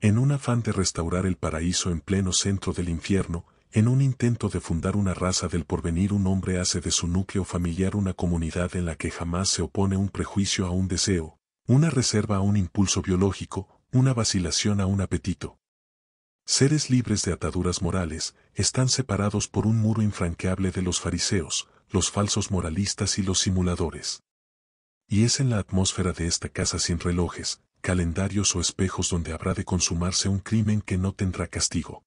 En un afán de restaurar el paraíso en pleno centro del infierno, en un intento de fundar una raza del porvenir un hombre hace de su núcleo familiar una comunidad en la que jamás se opone un prejuicio a un deseo, una reserva a un impulso biológico, una vacilación a un apetito. Seres libres de ataduras morales, están separados por un muro infranqueable de los fariseos, los falsos moralistas y los simuladores. Y es en la atmósfera de esta casa sin relojes, calendarios o espejos donde habrá de consumarse un crimen que no tendrá castigo.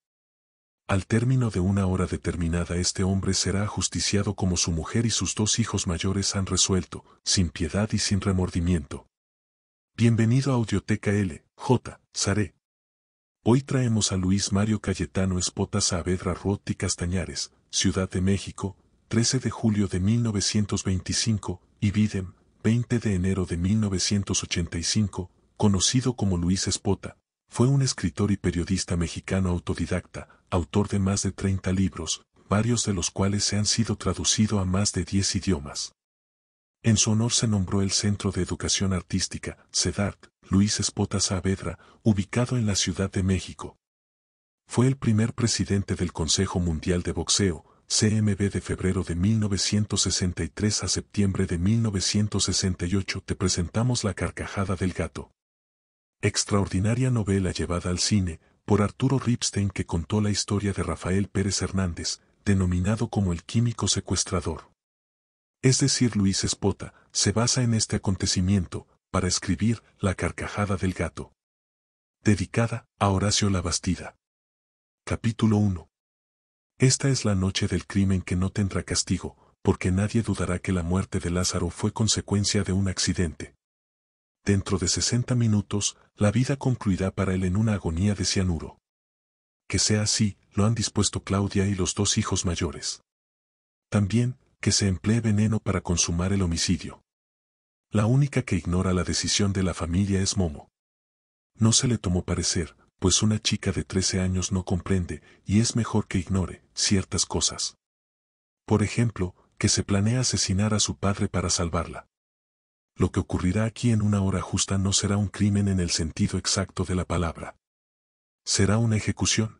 Al término de una hora determinada este hombre será ajusticiado como su mujer y sus dos hijos mayores han resuelto, sin piedad y sin remordimiento. Bienvenido a Audioteca L, J, Saré. Hoy traemos a Luis Mario Cayetano Espota Saavedra y Castañares, Ciudad de México, 13 de julio de 1925, y Bidem, 20 de enero de 1985, conocido como Luis Espota, fue un escritor y periodista mexicano autodidacta, autor de más de 30 libros, varios de los cuales se han sido traducidos a más de 10 idiomas. En su honor se nombró el Centro de Educación Artística, CEDART, Luis Espota Saavedra, ubicado en la Ciudad de México. Fue el primer presidente del Consejo Mundial de Boxeo, CMB de febrero de 1963 a septiembre de 1968 te presentamos La Carcajada del Gato. Extraordinaria novela llevada al cine, por Arturo Ripstein que contó la historia de Rafael Pérez Hernández, denominado como el químico secuestrador. Es decir, Luis Espota, se basa en este acontecimiento, para escribir La Carcajada del Gato. Dedicada a Horacio Labastida. Capítulo 1. Esta es la noche del crimen que no tendrá castigo, porque nadie dudará que la muerte de Lázaro fue consecuencia de un accidente. Dentro de 60 minutos, la vida concluirá para él en una agonía de cianuro. Que sea así, lo han dispuesto Claudia y los dos hijos mayores. También, que se emplee veneno para consumar el homicidio. La única que ignora la decisión de la familia es Momo. No se le tomó parecer, pues una chica de 13 años no comprende, y es mejor que ignore, ciertas cosas. Por ejemplo, que se planea asesinar a su padre para salvarla. Lo que ocurrirá aquí en una hora justa no será un crimen en el sentido exacto de la palabra. Será una ejecución.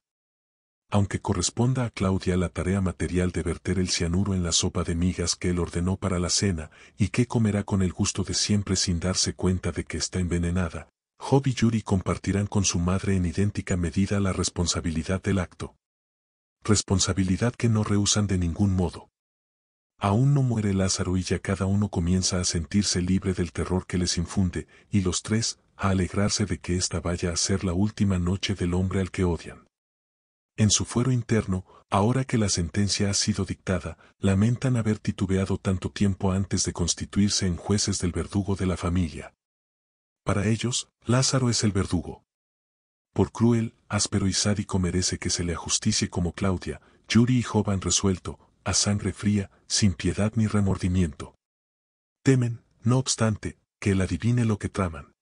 Aunque corresponda a Claudia la tarea material de verter el cianuro en la sopa de migas que él ordenó para la cena y que comerá con el gusto de siempre sin darse cuenta de que está envenenada, Job y Yuri compartirán con su madre en idéntica medida la responsabilidad del acto. Responsabilidad que no rehusan de ningún modo. Aún no muere Lázaro y ya cada uno comienza a sentirse libre del terror que les infunde, y los tres, a alegrarse de que esta vaya a ser la última noche del hombre al que odian. En su fuero interno, ahora que la sentencia ha sido dictada, lamentan haber titubeado tanto tiempo antes de constituirse en jueces del verdugo de la familia. Para ellos, Lázaro es el verdugo. Por cruel, áspero y sádico merece que se le ajusticie como Claudia, Yuri y Jovan resuelto, a sangre fría, sin piedad ni remordimiento. Temen, no obstante, que él adivine lo que traman.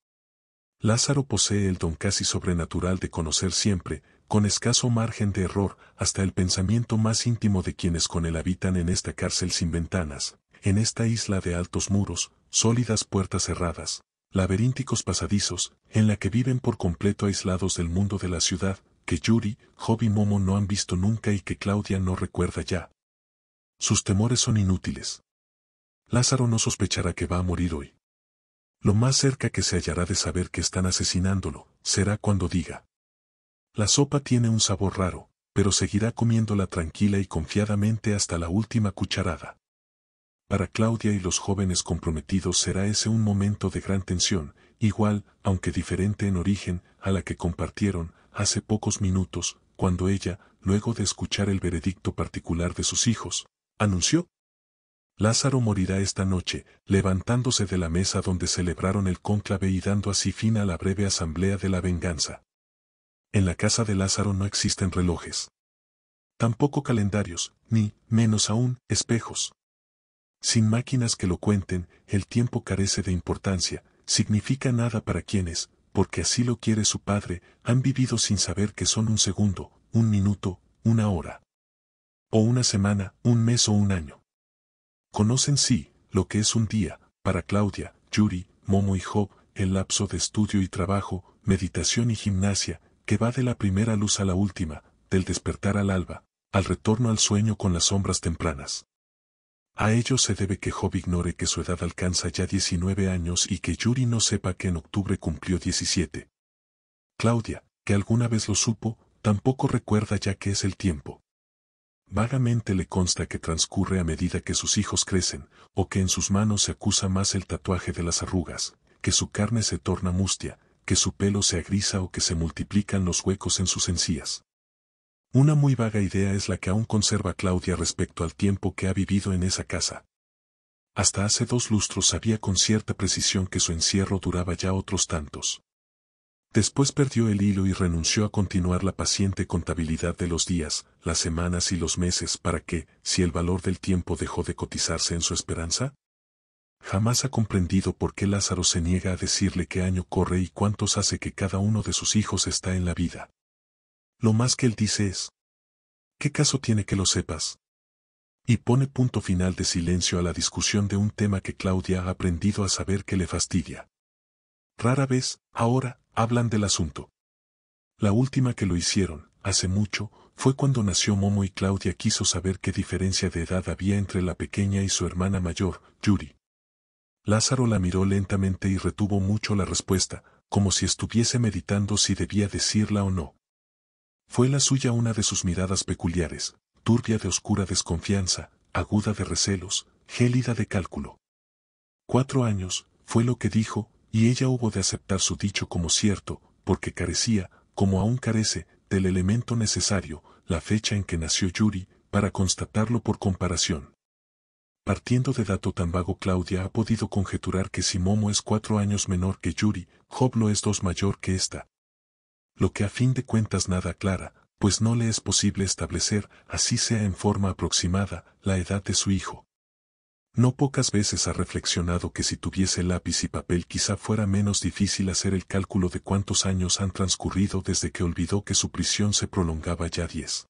Lázaro posee el don casi sobrenatural de conocer siempre, con escaso margen de error, hasta el pensamiento más íntimo de quienes con él habitan en esta cárcel sin ventanas, en esta isla de altos muros, sólidas puertas cerradas, laberínticos pasadizos, en la que viven por completo aislados del mundo de la ciudad, que Yuri, Job y Momo no han visto nunca y que Claudia no recuerda ya. Sus temores son inútiles. Lázaro no sospechará que va a morir hoy. Lo más cerca que se hallará de saber que están asesinándolo, será cuando diga. La sopa tiene un sabor raro, pero seguirá comiéndola tranquila y confiadamente hasta la última cucharada. Para Claudia y los jóvenes comprometidos será ese un momento de gran tensión, igual, aunque diferente en origen, a la que compartieron, hace pocos minutos, cuando ella, luego de escuchar el veredicto particular de sus hijos, anunció. Lázaro morirá esta noche, levantándose de la mesa donde celebraron el cónclave y dando así fin a la breve asamblea de la venganza. En la casa de Lázaro no existen relojes. Tampoco calendarios, ni, menos aún, espejos sin máquinas que lo cuenten, el tiempo carece de importancia, significa nada para quienes, porque así lo quiere su padre, han vivido sin saber que son un segundo, un minuto, una hora. O una semana, un mes o un año. Conocen sí, lo que es un día, para Claudia, Yuri, Momo y Job, el lapso de estudio y trabajo, meditación y gimnasia, que va de la primera luz a la última, del despertar al alba, al retorno al sueño con las sombras tempranas. A ello se debe que Job ignore que su edad alcanza ya 19 años y que Yuri no sepa que en octubre cumplió 17. Claudia, que alguna vez lo supo, tampoco recuerda ya que es el tiempo. Vagamente le consta que transcurre a medida que sus hijos crecen, o que en sus manos se acusa más el tatuaje de las arrugas, que su carne se torna mustia, que su pelo se agrisa o que se multiplican los huecos en sus encías. Una muy vaga idea es la que aún conserva Claudia respecto al tiempo que ha vivido en esa casa. Hasta hace dos lustros sabía con cierta precisión que su encierro duraba ya otros tantos. Después perdió el hilo y renunció a continuar la paciente contabilidad de los días, las semanas y los meses para que, si el valor del tiempo dejó de cotizarse en su esperanza, jamás ha comprendido por qué Lázaro se niega a decirle qué año corre y cuántos hace que cada uno de sus hijos está en la vida. Lo más que él dice es, ¿qué caso tiene que lo sepas? Y pone punto final de silencio a la discusión de un tema que Claudia ha aprendido a saber que le fastidia. Rara vez, ahora, hablan del asunto. La última que lo hicieron, hace mucho, fue cuando nació Momo y Claudia quiso saber qué diferencia de edad había entre la pequeña y su hermana mayor, Yuri. Lázaro la miró lentamente y retuvo mucho la respuesta, como si estuviese meditando si debía decirla o no. Fue la suya una de sus miradas peculiares, turbia de oscura desconfianza, aguda de recelos, gélida de cálculo. Cuatro años, fue lo que dijo, y ella hubo de aceptar su dicho como cierto, porque carecía, como aún carece, del elemento necesario, la fecha en que nació Yuri, para constatarlo por comparación. Partiendo de dato tan vago Claudia ha podido conjeturar que si Momo es cuatro años menor que Yuri, Job es dos mayor que ésta, lo que a fin de cuentas nada aclara, pues no le es posible establecer, así sea en forma aproximada, la edad de su hijo. No pocas veces ha reflexionado que si tuviese lápiz y papel quizá fuera menos difícil hacer el cálculo de cuántos años han transcurrido desde que olvidó que su prisión se prolongaba ya diez.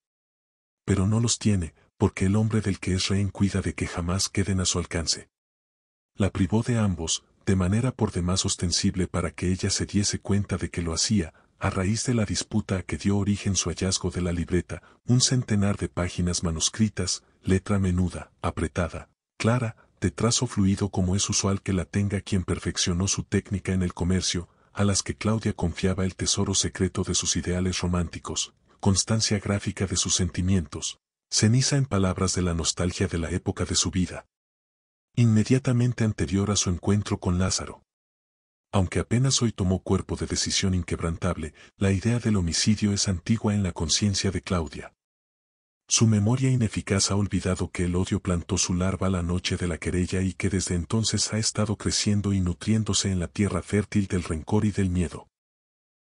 Pero no los tiene, porque el hombre del que es rehén cuida de que jamás queden a su alcance. La privó de ambos, de manera por demás ostensible para que ella se diese cuenta de que lo hacía, a raíz de la disputa que dio origen su hallazgo de la libreta, un centenar de páginas manuscritas, letra menuda, apretada, clara, de trazo fluido como es usual que la tenga quien perfeccionó su técnica en el comercio, a las que Claudia confiaba el tesoro secreto de sus ideales románticos, constancia gráfica de sus sentimientos, ceniza en palabras de la nostalgia de la época de su vida. Inmediatamente anterior a su encuentro con Lázaro, aunque apenas hoy tomó cuerpo de decisión inquebrantable, la idea del homicidio es antigua en la conciencia de Claudia. Su memoria ineficaz ha olvidado que el odio plantó su larva la noche de la querella y que desde entonces ha estado creciendo y nutriéndose en la tierra fértil del rencor y del miedo.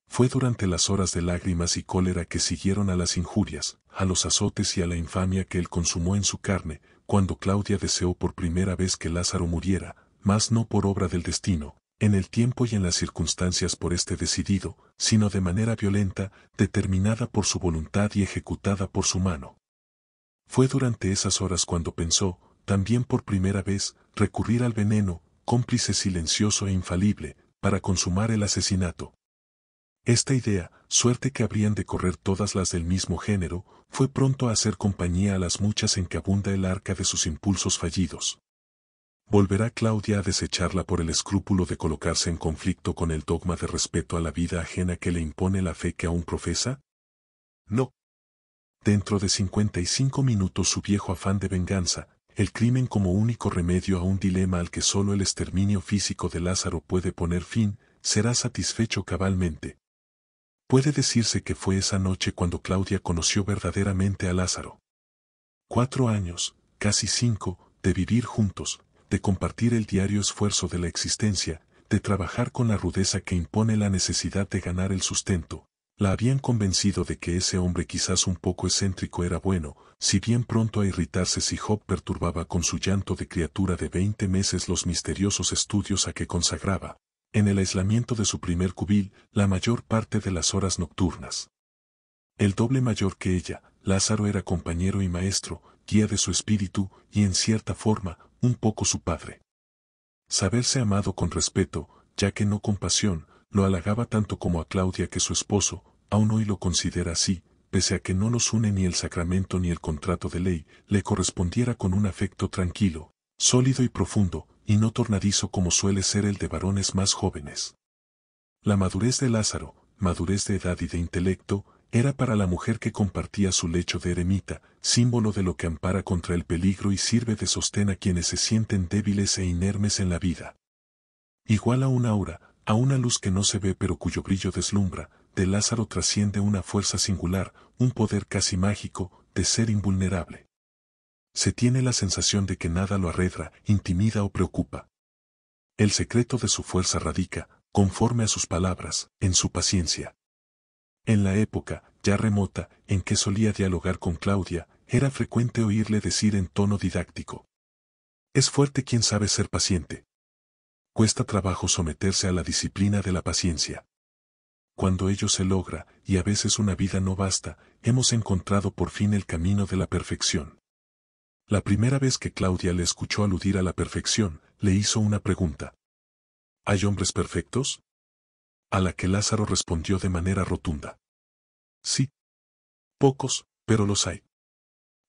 Fue durante las horas de lágrimas y cólera que siguieron a las injurias, a los azotes y a la infamia que él consumó en su carne, cuando Claudia deseó por primera vez que Lázaro muriera, mas no por obra del destino, en el tiempo y en las circunstancias por este decidido, sino de manera violenta, determinada por su voluntad y ejecutada por su mano. Fue durante esas horas cuando pensó, también por primera vez, recurrir al veneno, cómplice silencioso e infalible, para consumar el asesinato. Esta idea, suerte que habrían de correr todas las del mismo género, fue pronto a hacer compañía a las muchas en que abunda el arca de sus impulsos fallidos volverá Claudia a desecharla por el escrúpulo de colocarse en conflicto con el dogma de respeto a la vida ajena que le impone la fe que aún profesa? No. Dentro de 55 minutos su viejo afán de venganza, el crimen como único remedio a un dilema al que solo el exterminio físico de Lázaro puede poner fin, será satisfecho cabalmente. Puede decirse que fue esa noche cuando Claudia conoció verdaderamente a Lázaro. Cuatro años, casi cinco, de vivir juntos, de compartir el diario esfuerzo de la existencia, de trabajar con la rudeza que impone la necesidad de ganar el sustento, la habían convencido de que ese hombre quizás un poco excéntrico era bueno, si bien pronto a irritarse si Job perturbaba con su llanto de criatura de veinte meses los misteriosos estudios a que consagraba, en el aislamiento de su primer cubil, la mayor parte de las horas nocturnas. El doble mayor que ella, Lázaro era compañero y maestro, guía de su espíritu, y en cierta forma, un poco su padre. Saberse amado con respeto, ya que no con pasión, lo halagaba tanto como a Claudia que su esposo, aún hoy lo considera así, pese a que no los une ni el sacramento ni el contrato de ley, le correspondiera con un afecto tranquilo, sólido y profundo, y no tornadizo como suele ser el de varones más jóvenes. La madurez de Lázaro, madurez de edad y de intelecto, era para la mujer que compartía su lecho de eremita, símbolo de lo que ampara contra el peligro y sirve de sostén a quienes se sienten débiles e inermes en la vida. Igual a una aura, a una luz que no se ve pero cuyo brillo deslumbra, de Lázaro trasciende una fuerza singular, un poder casi mágico, de ser invulnerable. Se tiene la sensación de que nada lo arredra, intimida o preocupa. El secreto de su fuerza radica, conforme a sus palabras, en su paciencia. En la época, ya remota, en que solía dialogar con Claudia, era frecuente oírle decir en tono didáctico. Es fuerte quien sabe ser paciente. Cuesta trabajo someterse a la disciplina de la paciencia. Cuando ello se logra, y a veces una vida no basta, hemos encontrado por fin el camino de la perfección. La primera vez que Claudia le escuchó aludir a la perfección, le hizo una pregunta. ¿Hay hombres perfectos? a la que Lázaro respondió de manera rotunda. Sí. Pocos, pero los hay.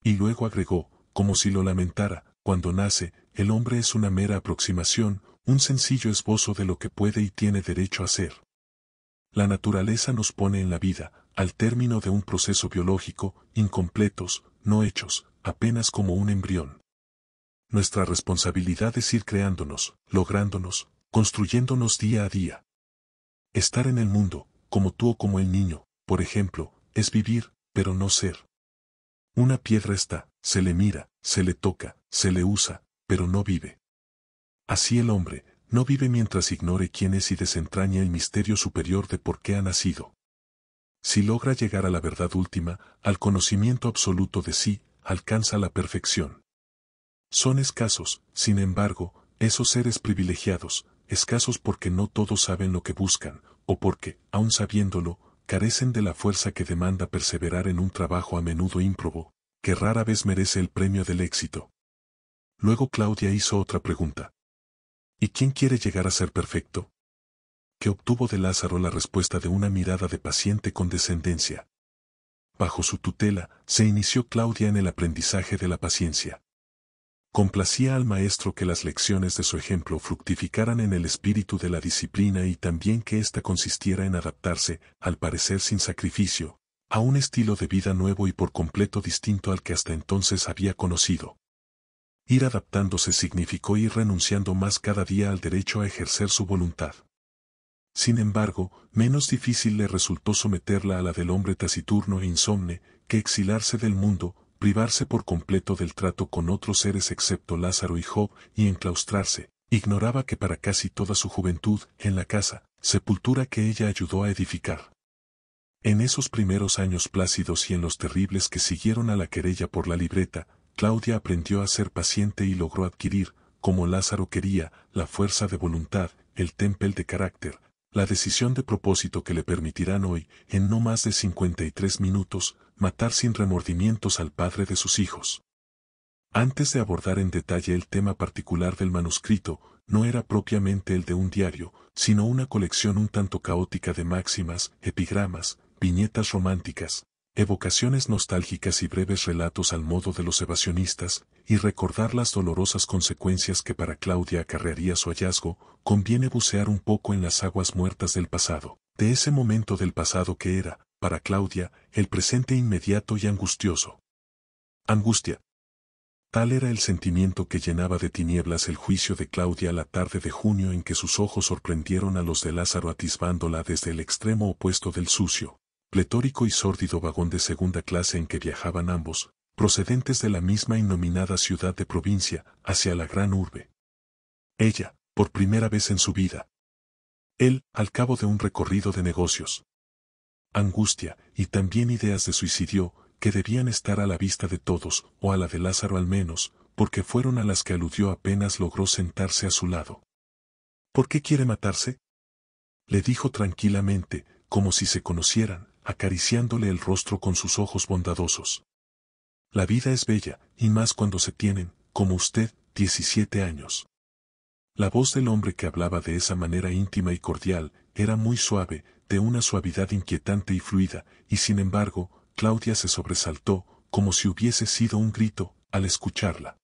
Y luego agregó, como si lo lamentara, cuando nace, el hombre es una mera aproximación, un sencillo esbozo de lo que puede y tiene derecho a ser. La naturaleza nos pone en la vida, al término de un proceso biológico, incompletos, no hechos, apenas como un embrión. Nuestra responsabilidad es ir creándonos, lográndonos, construyéndonos día a día. Estar en el mundo, como tú o como el niño, por ejemplo, es vivir, pero no ser. Una piedra está, se le mira, se le toca, se le usa, pero no vive. Así el hombre, no vive mientras ignore quién es y desentraña el misterio superior de por qué ha nacido. Si logra llegar a la verdad última, al conocimiento absoluto de sí, alcanza la perfección. Son escasos, sin embargo, esos seres privilegiados, escasos porque no todos saben lo que buscan, o porque, aun sabiéndolo, carecen de la fuerza que demanda perseverar en un trabajo a menudo ímprobo, que rara vez merece el premio del éxito. Luego Claudia hizo otra pregunta. ¿Y quién quiere llegar a ser perfecto? Que obtuvo de Lázaro la respuesta de una mirada de paciente condescendencia. Bajo su tutela, se inició Claudia en el aprendizaje de la paciencia. Complacía al maestro que las lecciones de su ejemplo fructificaran en el espíritu de la disciplina y también que ésta consistiera en adaptarse, al parecer sin sacrificio, a un estilo de vida nuevo y por completo distinto al que hasta entonces había conocido. Ir adaptándose significó ir renunciando más cada día al derecho a ejercer su voluntad. Sin embargo, menos difícil le resultó someterla a la del hombre taciturno e insomne, que exilarse del mundo, privarse por completo del trato con otros seres excepto Lázaro y Job, y enclaustrarse, ignoraba que para casi toda su juventud, en la casa, sepultura que ella ayudó a edificar. En esos primeros años plácidos y en los terribles que siguieron a la querella por la libreta, Claudia aprendió a ser paciente y logró adquirir, como Lázaro quería, la fuerza de voluntad, el temple de carácter, la decisión de propósito que le permitirán hoy, en no más de y tres minutos, matar sin remordimientos al padre de sus hijos. Antes de abordar en detalle el tema particular del manuscrito, no era propiamente el de un diario, sino una colección un tanto caótica de máximas, epigramas, viñetas románticas, evocaciones nostálgicas y breves relatos al modo de los evasionistas, y recordar las dolorosas consecuencias que para Claudia acarrearía su hallazgo, conviene bucear un poco en las aguas muertas del pasado, de ese momento del pasado que era, para Claudia, el presente inmediato y angustioso. Angustia. Tal era el sentimiento que llenaba de tinieblas el juicio de Claudia la tarde de junio en que sus ojos sorprendieron a los de Lázaro atisbándola desde el extremo opuesto del sucio, pletórico y sórdido vagón de segunda clase en que viajaban ambos, procedentes de la misma innominada ciudad de provincia, hacia la gran urbe. Ella, por primera vez en su vida. Él, al cabo de un recorrido de negocios, angustia, y también ideas de suicidio, que debían estar a la vista de todos, o a la de Lázaro al menos, porque fueron a las que aludió apenas logró sentarse a su lado. ¿Por qué quiere matarse? Le dijo tranquilamente, como si se conocieran, acariciándole el rostro con sus ojos bondadosos. La vida es bella, y más cuando se tienen, como usted, diecisiete años. La voz del hombre que hablaba de esa manera íntima y cordial, era muy suave, de una suavidad inquietante y fluida, y sin embargo, Claudia se sobresaltó, como si hubiese sido un grito, al escucharla.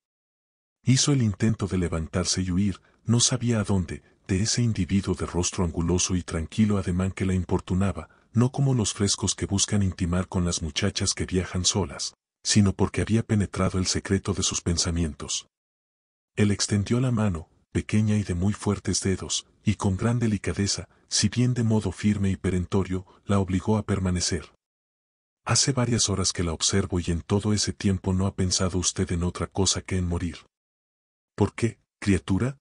Hizo el intento de levantarse y huir, no sabía a dónde, de ese individuo de rostro anguloso y tranquilo ademán que la importunaba, no como los frescos que buscan intimar con las muchachas que viajan solas, sino porque había penetrado el secreto de sus pensamientos. Él extendió la mano, pequeña y de muy fuertes dedos, y con gran delicadeza, si bien de modo firme y perentorio, la obligó a permanecer. Hace varias horas que la observo y en todo ese tiempo no ha pensado usted en otra cosa que en morir. ¿Por qué, criatura?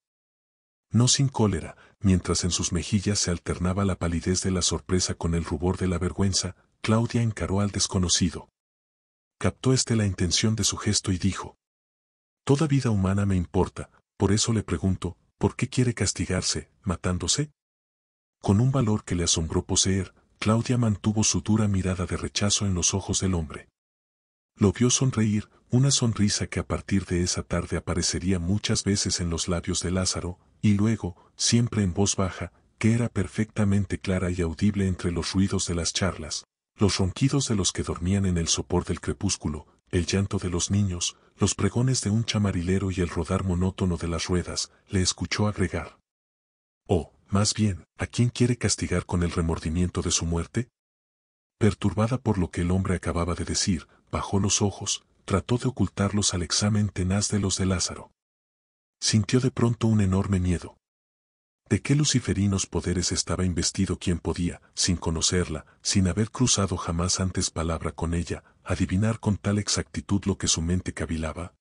No sin cólera, mientras en sus mejillas se alternaba la palidez de la sorpresa con el rubor de la vergüenza, Claudia encaró al desconocido. Captó éste la intención de su gesto y dijo, Toda vida humana me importa, por eso le pregunto, ¿por qué quiere castigarse, matándose? Con un valor que le asombró poseer, Claudia mantuvo su dura mirada de rechazo en los ojos del hombre. Lo vio sonreír, una sonrisa que a partir de esa tarde aparecería muchas veces en los labios de Lázaro, y luego, siempre en voz baja, que era perfectamente clara y audible entre los ruidos de las charlas, los ronquidos de los que dormían en el sopor del crepúsculo, el llanto de los niños, los pregones de un chamarilero y el rodar monótono de las ruedas, le escuchó agregar. O, oh, más bien, ¿a quién quiere castigar con el remordimiento de su muerte? Perturbada por lo que el hombre acababa de decir, bajó los ojos, trató de ocultarlos al examen tenaz de los de Lázaro. Sintió de pronto un enorme miedo. ¿De qué luciferinos poderes estaba investido quien podía, sin conocerla, sin haber cruzado jamás antes palabra con ella, adivinar con tal exactitud lo que su mente cavilaba?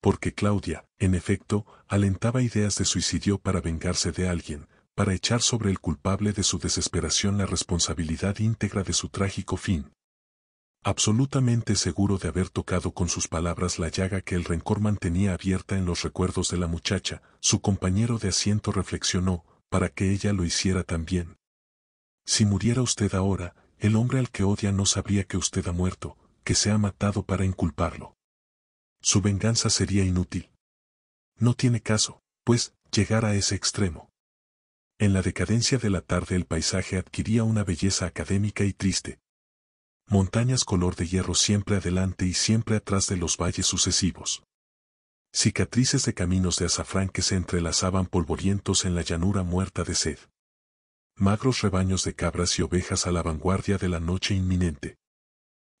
Porque Claudia, en efecto, alentaba ideas de suicidio para vengarse de alguien, para echar sobre el culpable de su desesperación la responsabilidad íntegra de su trágico fin, absolutamente seguro de haber tocado con sus palabras la llaga que el rencor mantenía abierta en los recuerdos de la muchacha, su compañero de asiento reflexionó, para que ella lo hiciera también. Si muriera usted ahora, el hombre al que odia no sabría que usted ha muerto, que se ha matado para inculparlo. Su venganza sería inútil. No tiene caso, pues, llegar a ese extremo. En la decadencia de la tarde el paisaje adquiría una belleza académica y triste, montañas color de hierro siempre adelante y siempre atrás de los valles sucesivos. Cicatrices de caminos de azafrán que se entrelazaban polvorientos en la llanura muerta de sed. Magros rebaños de cabras y ovejas a la vanguardia de la noche inminente.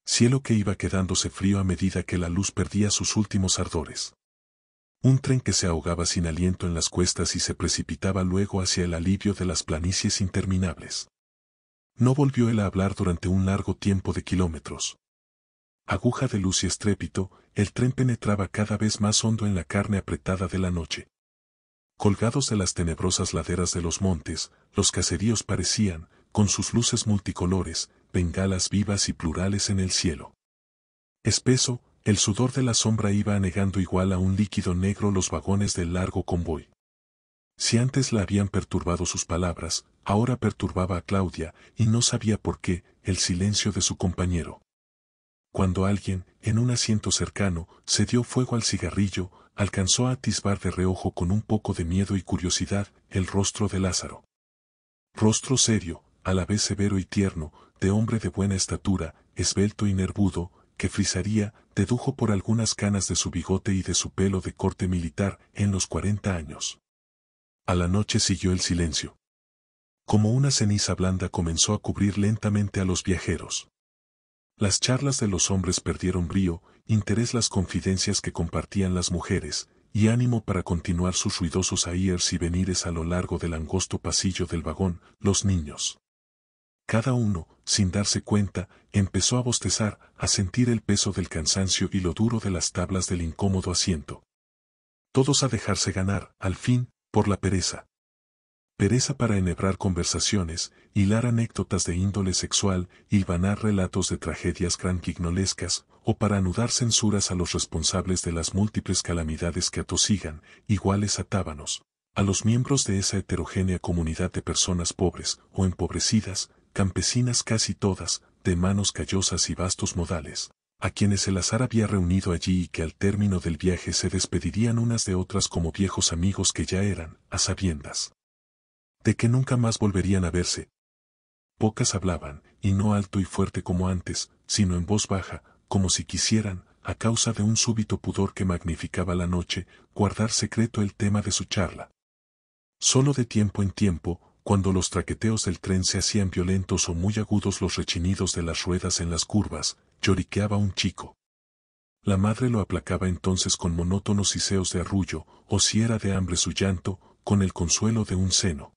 Cielo que iba quedándose frío a medida que la luz perdía sus últimos ardores. Un tren que se ahogaba sin aliento en las cuestas y se precipitaba luego hacia el alivio de las planicies interminables. No volvió él a hablar durante un largo tiempo de kilómetros. Aguja de luz y estrépito, el tren penetraba cada vez más hondo en la carne apretada de la noche. Colgados de las tenebrosas laderas de los montes, los caseríos parecían, con sus luces multicolores, bengalas vivas y plurales en el cielo. Espeso, el sudor de la sombra iba anegando igual a un líquido negro los vagones del largo convoy. Si antes la habían perturbado sus palabras, ahora perturbaba a Claudia, y no sabía por qué, el silencio de su compañero. Cuando alguien, en un asiento cercano, se dio fuego al cigarrillo, alcanzó a atisbar de reojo con un poco de miedo y curiosidad el rostro de Lázaro. Rostro serio, a la vez severo y tierno, de hombre de buena estatura, esbelto y nervudo, que frisaría, dedujo por algunas canas de su bigote y de su pelo de corte militar, en los cuarenta años. A la noche siguió el silencio. Como una ceniza blanda comenzó a cubrir lentamente a los viajeros. Las charlas de los hombres perdieron brío, interés las confidencias que compartían las mujeres, y ánimo para continuar sus ruidosos aires y venires a lo largo del angosto pasillo del vagón, los niños. Cada uno, sin darse cuenta, empezó a bostezar, a sentir el peso del cansancio y lo duro de las tablas del incómodo asiento. Todos a dejarse ganar, al fin, por la pereza. Pereza para enhebrar conversaciones, hilar anécdotas de índole sexual, hilvanar relatos de tragedias granquignolescas, o para anudar censuras a los responsables de las múltiples calamidades que atosigan, iguales a tábanos, a los miembros de esa heterogénea comunidad de personas pobres o empobrecidas, campesinas casi todas, de manos callosas y vastos modales, a quienes el azar había reunido allí y que al término del viaje se despedirían unas de otras como viejos amigos que ya eran, a sabiendas. De que nunca más volverían a verse. Pocas hablaban, y no alto y fuerte como antes, sino en voz baja, como si quisieran, a causa de un súbito pudor que magnificaba la noche, guardar secreto el tema de su charla. Solo de tiempo en tiempo, cuando los traqueteos del tren se hacían violentos o muy agudos los rechinidos de las ruedas en las curvas, lloriqueaba un chico. La madre lo aplacaba entonces con monótonos siseos de arrullo, o si era de hambre su llanto, con el consuelo de un seno.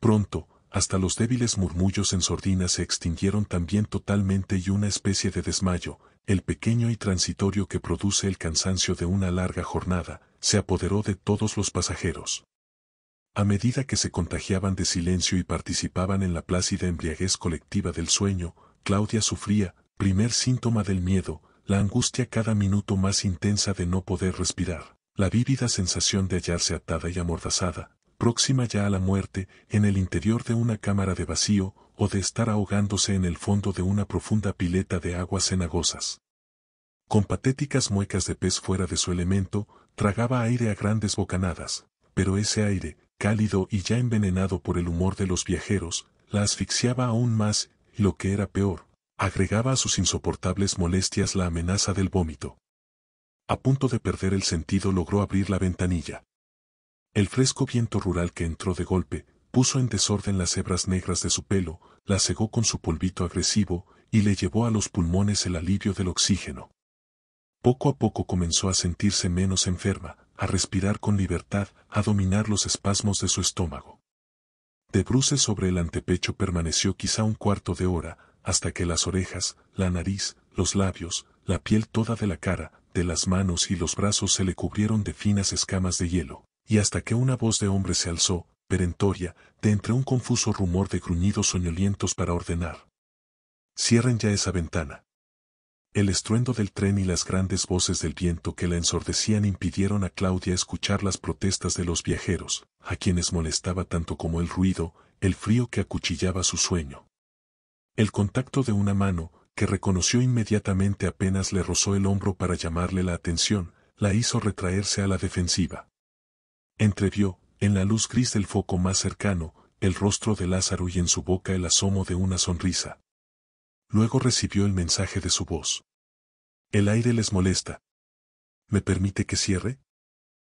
Pronto, hasta los débiles murmullos en sordina se extinguieron también totalmente y una especie de desmayo, el pequeño y transitorio que produce el cansancio de una larga jornada, se apoderó de todos los pasajeros. A medida que se contagiaban de silencio y participaban en la plácida embriaguez colectiva del sueño, Claudia sufría, Primer síntoma del miedo, la angustia cada minuto más intensa de no poder respirar, la vívida sensación de hallarse atada y amordazada, próxima ya a la muerte, en el interior de una cámara de vacío, o de estar ahogándose en el fondo de una profunda pileta de aguas cenagosas. Con patéticas muecas de pez fuera de su elemento, tragaba aire a grandes bocanadas, pero ese aire, cálido y ya envenenado por el humor de los viajeros, la asfixiaba aún más, y lo que era peor, Agregaba a sus insoportables molestias la amenaza del vómito. A punto de perder el sentido logró abrir la ventanilla. El fresco viento rural que entró de golpe, puso en desorden las hebras negras de su pelo, la cegó con su polvito agresivo, y le llevó a los pulmones el alivio del oxígeno. Poco a poco comenzó a sentirse menos enferma, a respirar con libertad, a dominar los espasmos de su estómago. De bruces sobre el antepecho permaneció quizá un cuarto de hora, hasta que las orejas, la nariz, los labios, la piel toda de la cara, de las manos y los brazos se le cubrieron de finas escamas de hielo, y hasta que una voz de hombre se alzó, perentoria, de entre un confuso rumor de gruñidos soñolientos para ordenar. Cierren ya esa ventana. El estruendo del tren y las grandes voces del viento que la ensordecían impidieron a Claudia escuchar las protestas de los viajeros, a quienes molestaba tanto como el ruido, el frío que acuchillaba su sueño, el contacto de una mano, que reconoció inmediatamente apenas le rozó el hombro para llamarle la atención, la hizo retraerse a la defensiva. Entrevió, en la luz gris del foco más cercano, el rostro de Lázaro y en su boca el asomo de una sonrisa. Luego recibió el mensaje de su voz. El aire les molesta. ¿Me permite que cierre?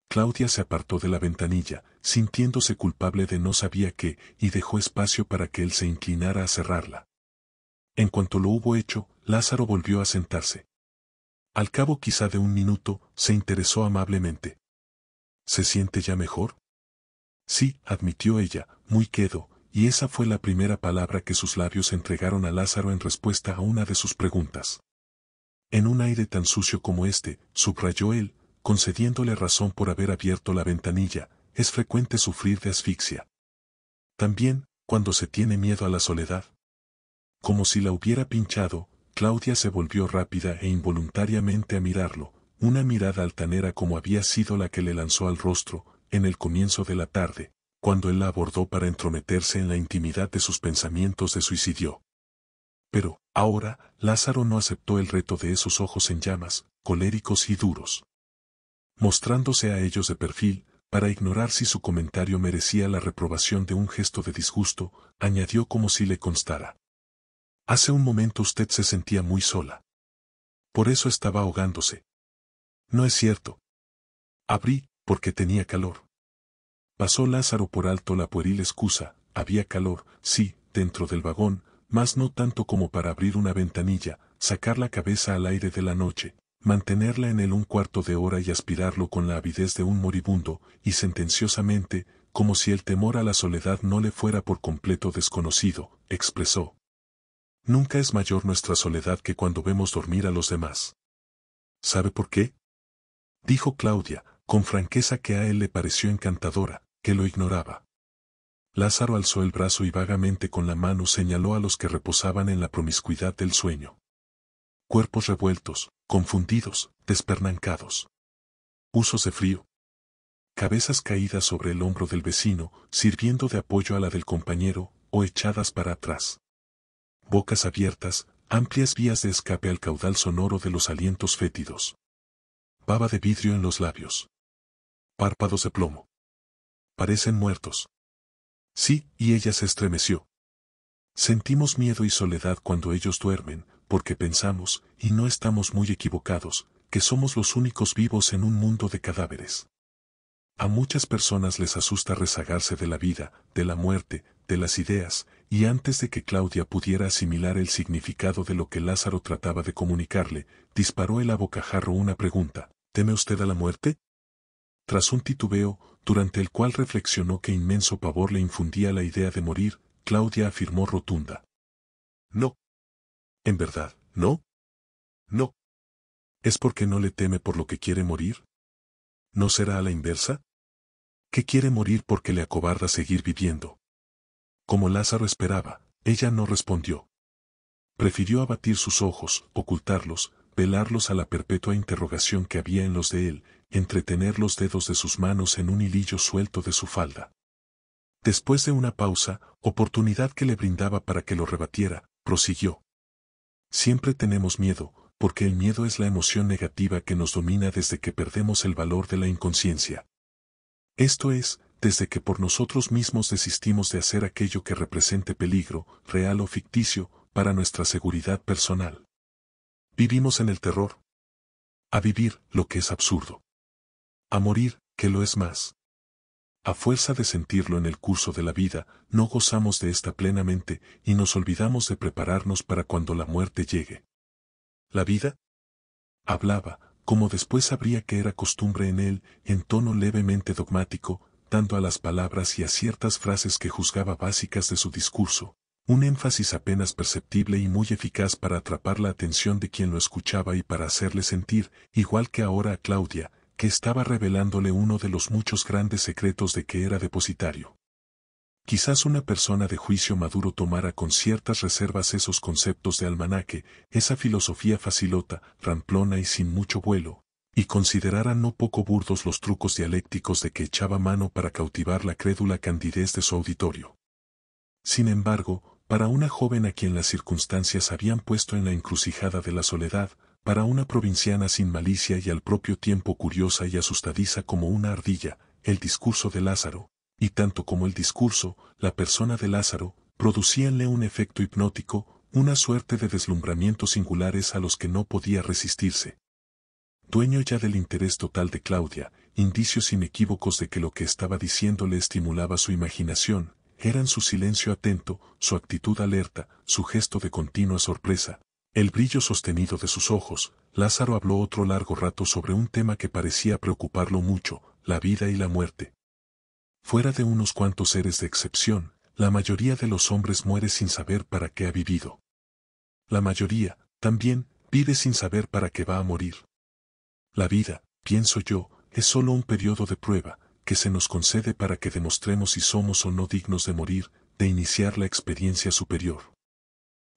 Claudia se apartó de la ventanilla, sintiéndose culpable de no sabía qué, y dejó espacio para que él se inclinara a cerrarla. En cuanto lo hubo hecho, Lázaro volvió a sentarse. Al cabo quizá de un minuto, se interesó amablemente. ¿Se siente ya mejor? Sí, admitió ella, muy quedo, y esa fue la primera palabra que sus labios entregaron a Lázaro en respuesta a una de sus preguntas. En un aire tan sucio como este, subrayó él, concediéndole razón por haber abierto la ventanilla, es frecuente sufrir de asfixia. También, cuando se tiene miedo a la soledad, como si la hubiera pinchado, Claudia se volvió rápida e involuntariamente a mirarlo, una mirada altanera como había sido la que le lanzó al rostro, en el comienzo de la tarde, cuando él la abordó para entrometerse en la intimidad de sus pensamientos de suicidio. Pero, ahora, Lázaro no aceptó el reto de esos ojos en llamas, coléricos y duros. Mostrándose a ellos de perfil, para ignorar si su comentario merecía la reprobación de un gesto de disgusto, añadió como si le constara. Hace un momento usted se sentía muy sola. Por eso estaba ahogándose. No es cierto. Abrí, porque tenía calor. Pasó Lázaro por alto la pueril excusa, había calor, sí, dentro del vagón, mas no tanto como para abrir una ventanilla, sacar la cabeza al aire de la noche, mantenerla en él un cuarto de hora y aspirarlo con la avidez de un moribundo, y sentenciosamente, como si el temor a la soledad no le fuera por completo desconocido, expresó, Nunca es mayor nuestra soledad que cuando vemos dormir a los demás. ¿Sabe por qué? Dijo Claudia, con franqueza que a él le pareció encantadora, que lo ignoraba. Lázaro alzó el brazo y vagamente con la mano señaló a los que reposaban en la promiscuidad del sueño. Cuerpos revueltos, confundidos, despernancados. Usos de frío. Cabezas caídas sobre el hombro del vecino, sirviendo de apoyo a la del compañero, o echadas para atrás bocas abiertas, amplias vías de escape al caudal sonoro de los alientos fétidos. Baba de vidrio en los labios. Párpados de plomo. Parecen muertos. Sí, y ella se estremeció. Sentimos miedo y soledad cuando ellos duermen, porque pensamos, y no estamos muy equivocados, que somos los únicos vivos en un mundo de cadáveres. A muchas personas les asusta rezagarse de la vida, de la muerte, de las ideas, y antes de que Claudia pudiera asimilar el significado de lo que Lázaro trataba de comunicarle, disparó el abocajarro una pregunta, ¿teme usted a la muerte? Tras un titubeo, durante el cual reflexionó que inmenso pavor le infundía la idea de morir, Claudia afirmó rotunda. No. En verdad, no. No. ¿Es porque no le teme por lo que quiere morir? ¿No será a la inversa? ¿Qué quiere morir porque le acobarda seguir viviendo? Como Lázaro esperaba, ella no respondió. Prefirió abatir sus ojos, ocultarlos, velarlos a la perpetua interrogación que había en los de él, entretener los dedos de sus manos en un hilillo suelto de su falda. Después de una pausa, oportunidad que le brindaba para que lo rebatiera, prosiguió. Siempre tenemos miedo, porque el miedo es la emoción negativa que nos domina desde que perdemos el valor de la inconsciencia. Esto es, desde que por nosotros mismos desistimos de hacer aquello que represente peligro, real o ficticio, para nuestra seguridad personal. Vivimos en el terror. A vivir, lo que es absurdo. A morir, que lo es más. A fuerza de sentirlo en el curso de la vida, no gozamos de esta plenamente y nos olvidamos de prepararnos para cuando la muerte llegue. ¿La vida? Hablaba, como después sabría que era costumbre en él, en tono levemente dogmático, tanto a las palabras y a ciertas frases que juzgaba básicas de su discurso, un énfasis apenas perceptible y muy eficaz para atrapar la atención de quien lo escuchaba y para hacerle sentir, igual que ahora a Claudia, que estaba revelándole uno de los muchos grandes secretos de que era depositario. Quizás una persona de juicio maduro tomara con ciertas reservas esos conceptos de almanaque, esa filosofía facilota, ramplona y sin mucho vuelo, y considerara no poco burdos los trucos dialécticos de que echaba mano para cautivar la crédula candidez de su auditorio. Sin embargo, para una joven a quien las circunstancias habían puesto en la encrucijada de la soledad, para una provinciana sin malicia y al propio tiempo curiosa y asustadiza como una ardilla, el discurso de Lázaro, y tanto como el discurso, la persona de Lázaro, producíanle un efecto hipnótico, una suerte de deslumbramientos singulares a los que no podía resistirse dueño ya del interés total de Claudia, indicios inequívocos de que lo que estaba diciendo le estimulaba su imaginación, eran su silencio atento, su actitud alerta, su gesto de continua sorpresa, el brillo sostenido de sus ojos, Lázaro habló otro largo rato sobre un tema que parecía preocuparlo mucho, la vida y la muerte. Fuera de unos cuantos seres de excepción, la mayoría de los hombres muere sin saber para qué ha vivido. La mayoría, también, vive sin saber para qué va a morir. La vida, pienso yo, es solo un periodo de prueba, que se nos concede para que demostremos si somos o no dignos de morir, de iniciar la experiencia superior.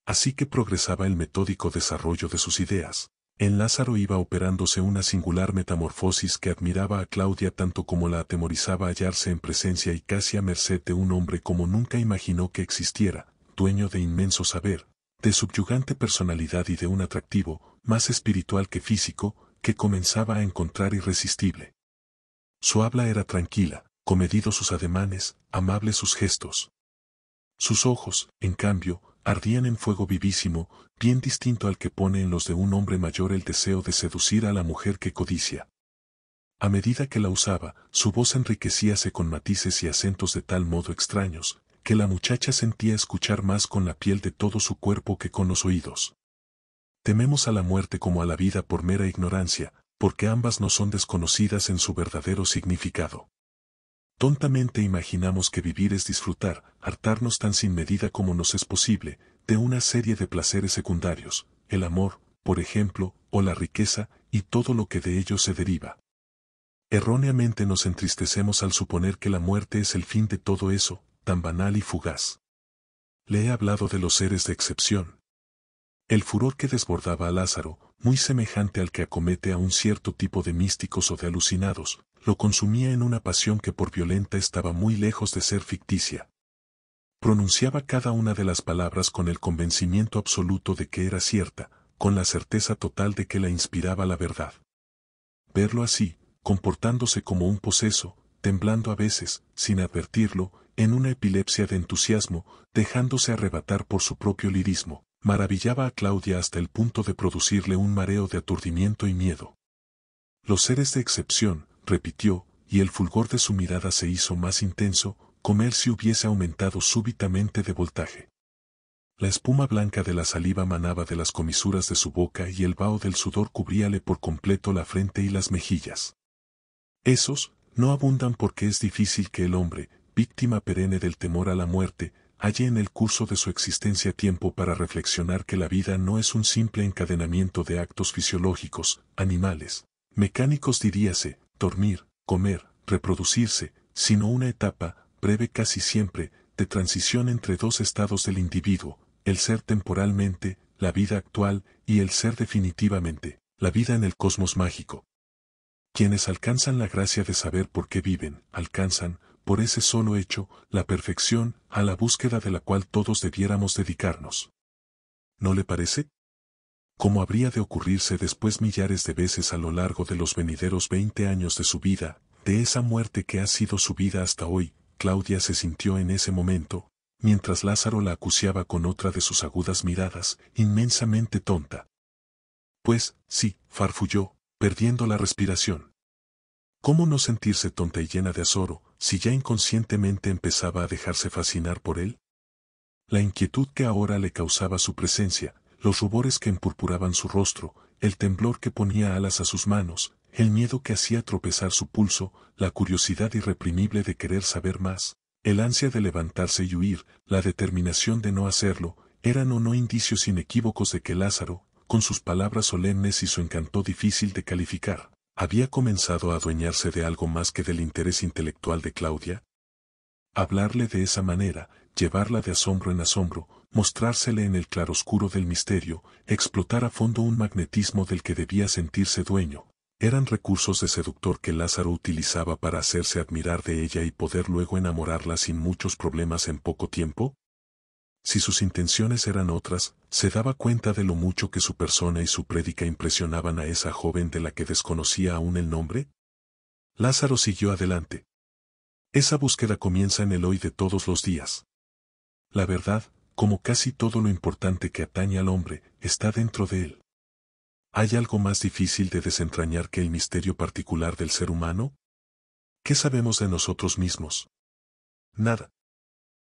Así que progresaba el metódico desarrollo de sus ideas. En Lázaro iba operándose una singular metamorfosis que admiraba a Claudia tanto como la atemorizaba hallarse en presencia y casi a merced de un hombre como nunca imaginó que existiera, dueño de inmenso saber, de subyugante personalidad y de un atractivo, más espiritual que físico, que comenzaba a encontrar irresistible. Su habla era tranquila, comedidos sus ademanes, amables sus gestos. Sus ojos, en cambio, ardían en fuego vivísimo, bien distinto al que pone en los de un hombre mayor el deseo de seducir a la mujer que codicia. A medida que la usaba, su voz enriquecíase con matices y acentos de tal modo extraños, que la muchacha sentía escuchar más con la piel de todo su cuerpo que con los oídos tememos a la muerte como a la vida por mera ignorancia, porque ambas no son desconocidas en su verdadero significado. Tontamente imaginamos que vivir es disfrutar, hartarnos tan sin medida como nos es posible, de una serie de placeres secundarios, el amor, por ejemplo, o la riqueza, y todo lo que de ello se deriva. Erróneamente nos entristecemos al suponer que la muerte es el fin de todo eso, tan banal y fugaz. Le he hablado de los seres de excepción, el furor que desbordaba a Lázaro, muy semejante al que acomete a un cierto tipo de místicos o de alucinados, lo consumía en una pasión que por violenta estaba muy lejos de ser ficticia. Pronunciaba cada una de las palabras con el convencimiento absoluto de que era cierta, con la certeza total de que la inspiraba la verdad. Verlo así, comportándose como un poseso, temblando a veces, sin advertirlo, en una epilepsia de entusiasmo, dejándose arrebatar por su propio lirismo, maravillaba a Claudia hasta el punto de producirle un mareo de aturdimiento y miedo. Los seres de excepción, repitió, y el fulgor de su mirada se hizo más intenso, como él si hubiese aumentado súbitamente de voltaje. La espuma blanca de la saliva manaba de las comisuras de su boca y el vaho del sudor cubríale por completo la frente y las mejillas. Esos, no abundan porque es difícil que el hombre, víctima perenne del temor a la muerte, halle en el curso de su existencia tiempo para reflexionar que la vida no es un simple encadenamiento de actos fisiológicos, animales, mecánicos diríase, dormir, comer, reproducirse, sino una etapa, breve casi siempre, de transición entre dos estados del individuo, el ser temporalmente, la vida actual, y el ser definitivamente, la vida en el cosmos mágico. Quienes alcanzan la gracia de saber por qué viven, alcanzan, por ese solo hecho, la perfección, a la búsqueda de la cual todos debiéramos dedicarnos. ¿No le parece? Como habría de ocurrirse después millares de veces a lo largo de los venideros veinte años de su vida, de esa muerte que ha sido su vida hasta hoy, Claudia se sintió en ese momento, mientras Lázaro la acuciaba con otra de sus agudas miradas, inmensamente tonta. Pues, sí, farfulló, perdiendo la respiración. ¿Cómo no sentirse tonta y llena de azoro, si ya inconscientemente empezaba a dejarse fascinar por él? La inquietud que ahora le causaba su presencia, los rubores que empurpuraban su rostro, el temblor que ponía alas a sus manos, el miedo que hacía tropezar su pulso, la curiosidad irreprimible de querer saber más, el ansia de levantarse y huir, la determinación de no hacerlo, eran o no indicios inequívocos de que Lázaro, con sus palabras solemnes y su encanto difícil de calificar, había comenzado a adueñarse de algo más que del interés intelectual de Claudia? Hablarle de esa manera, llevarla de asombro en asombro, mostrársele en el claroscuro del misterio, explotar a fondo un magnetismo del que debía sentirse dueño, eran recursos de seductor que Lázaro utilizaba para hacerse admirar de ella y poder luego enamorarla sin muchos problemas en poco tiempo? si sus intenciones eran otras, se daba cuenta de lo mucho que su persona y su prédica impresionaban a esa joven de la que desconocía aún el nombre? Lázaro siguió adelante. Esa búsqueda comienza en el hoy de todos los días. La verdad, como casi todo lo importante que atañe al hombre, está dentro de él. ¿Hay algo más difícil de desentrañar que el misterio particular del ser humano? ¿Qué sabemos de nosotros mismos? Nada.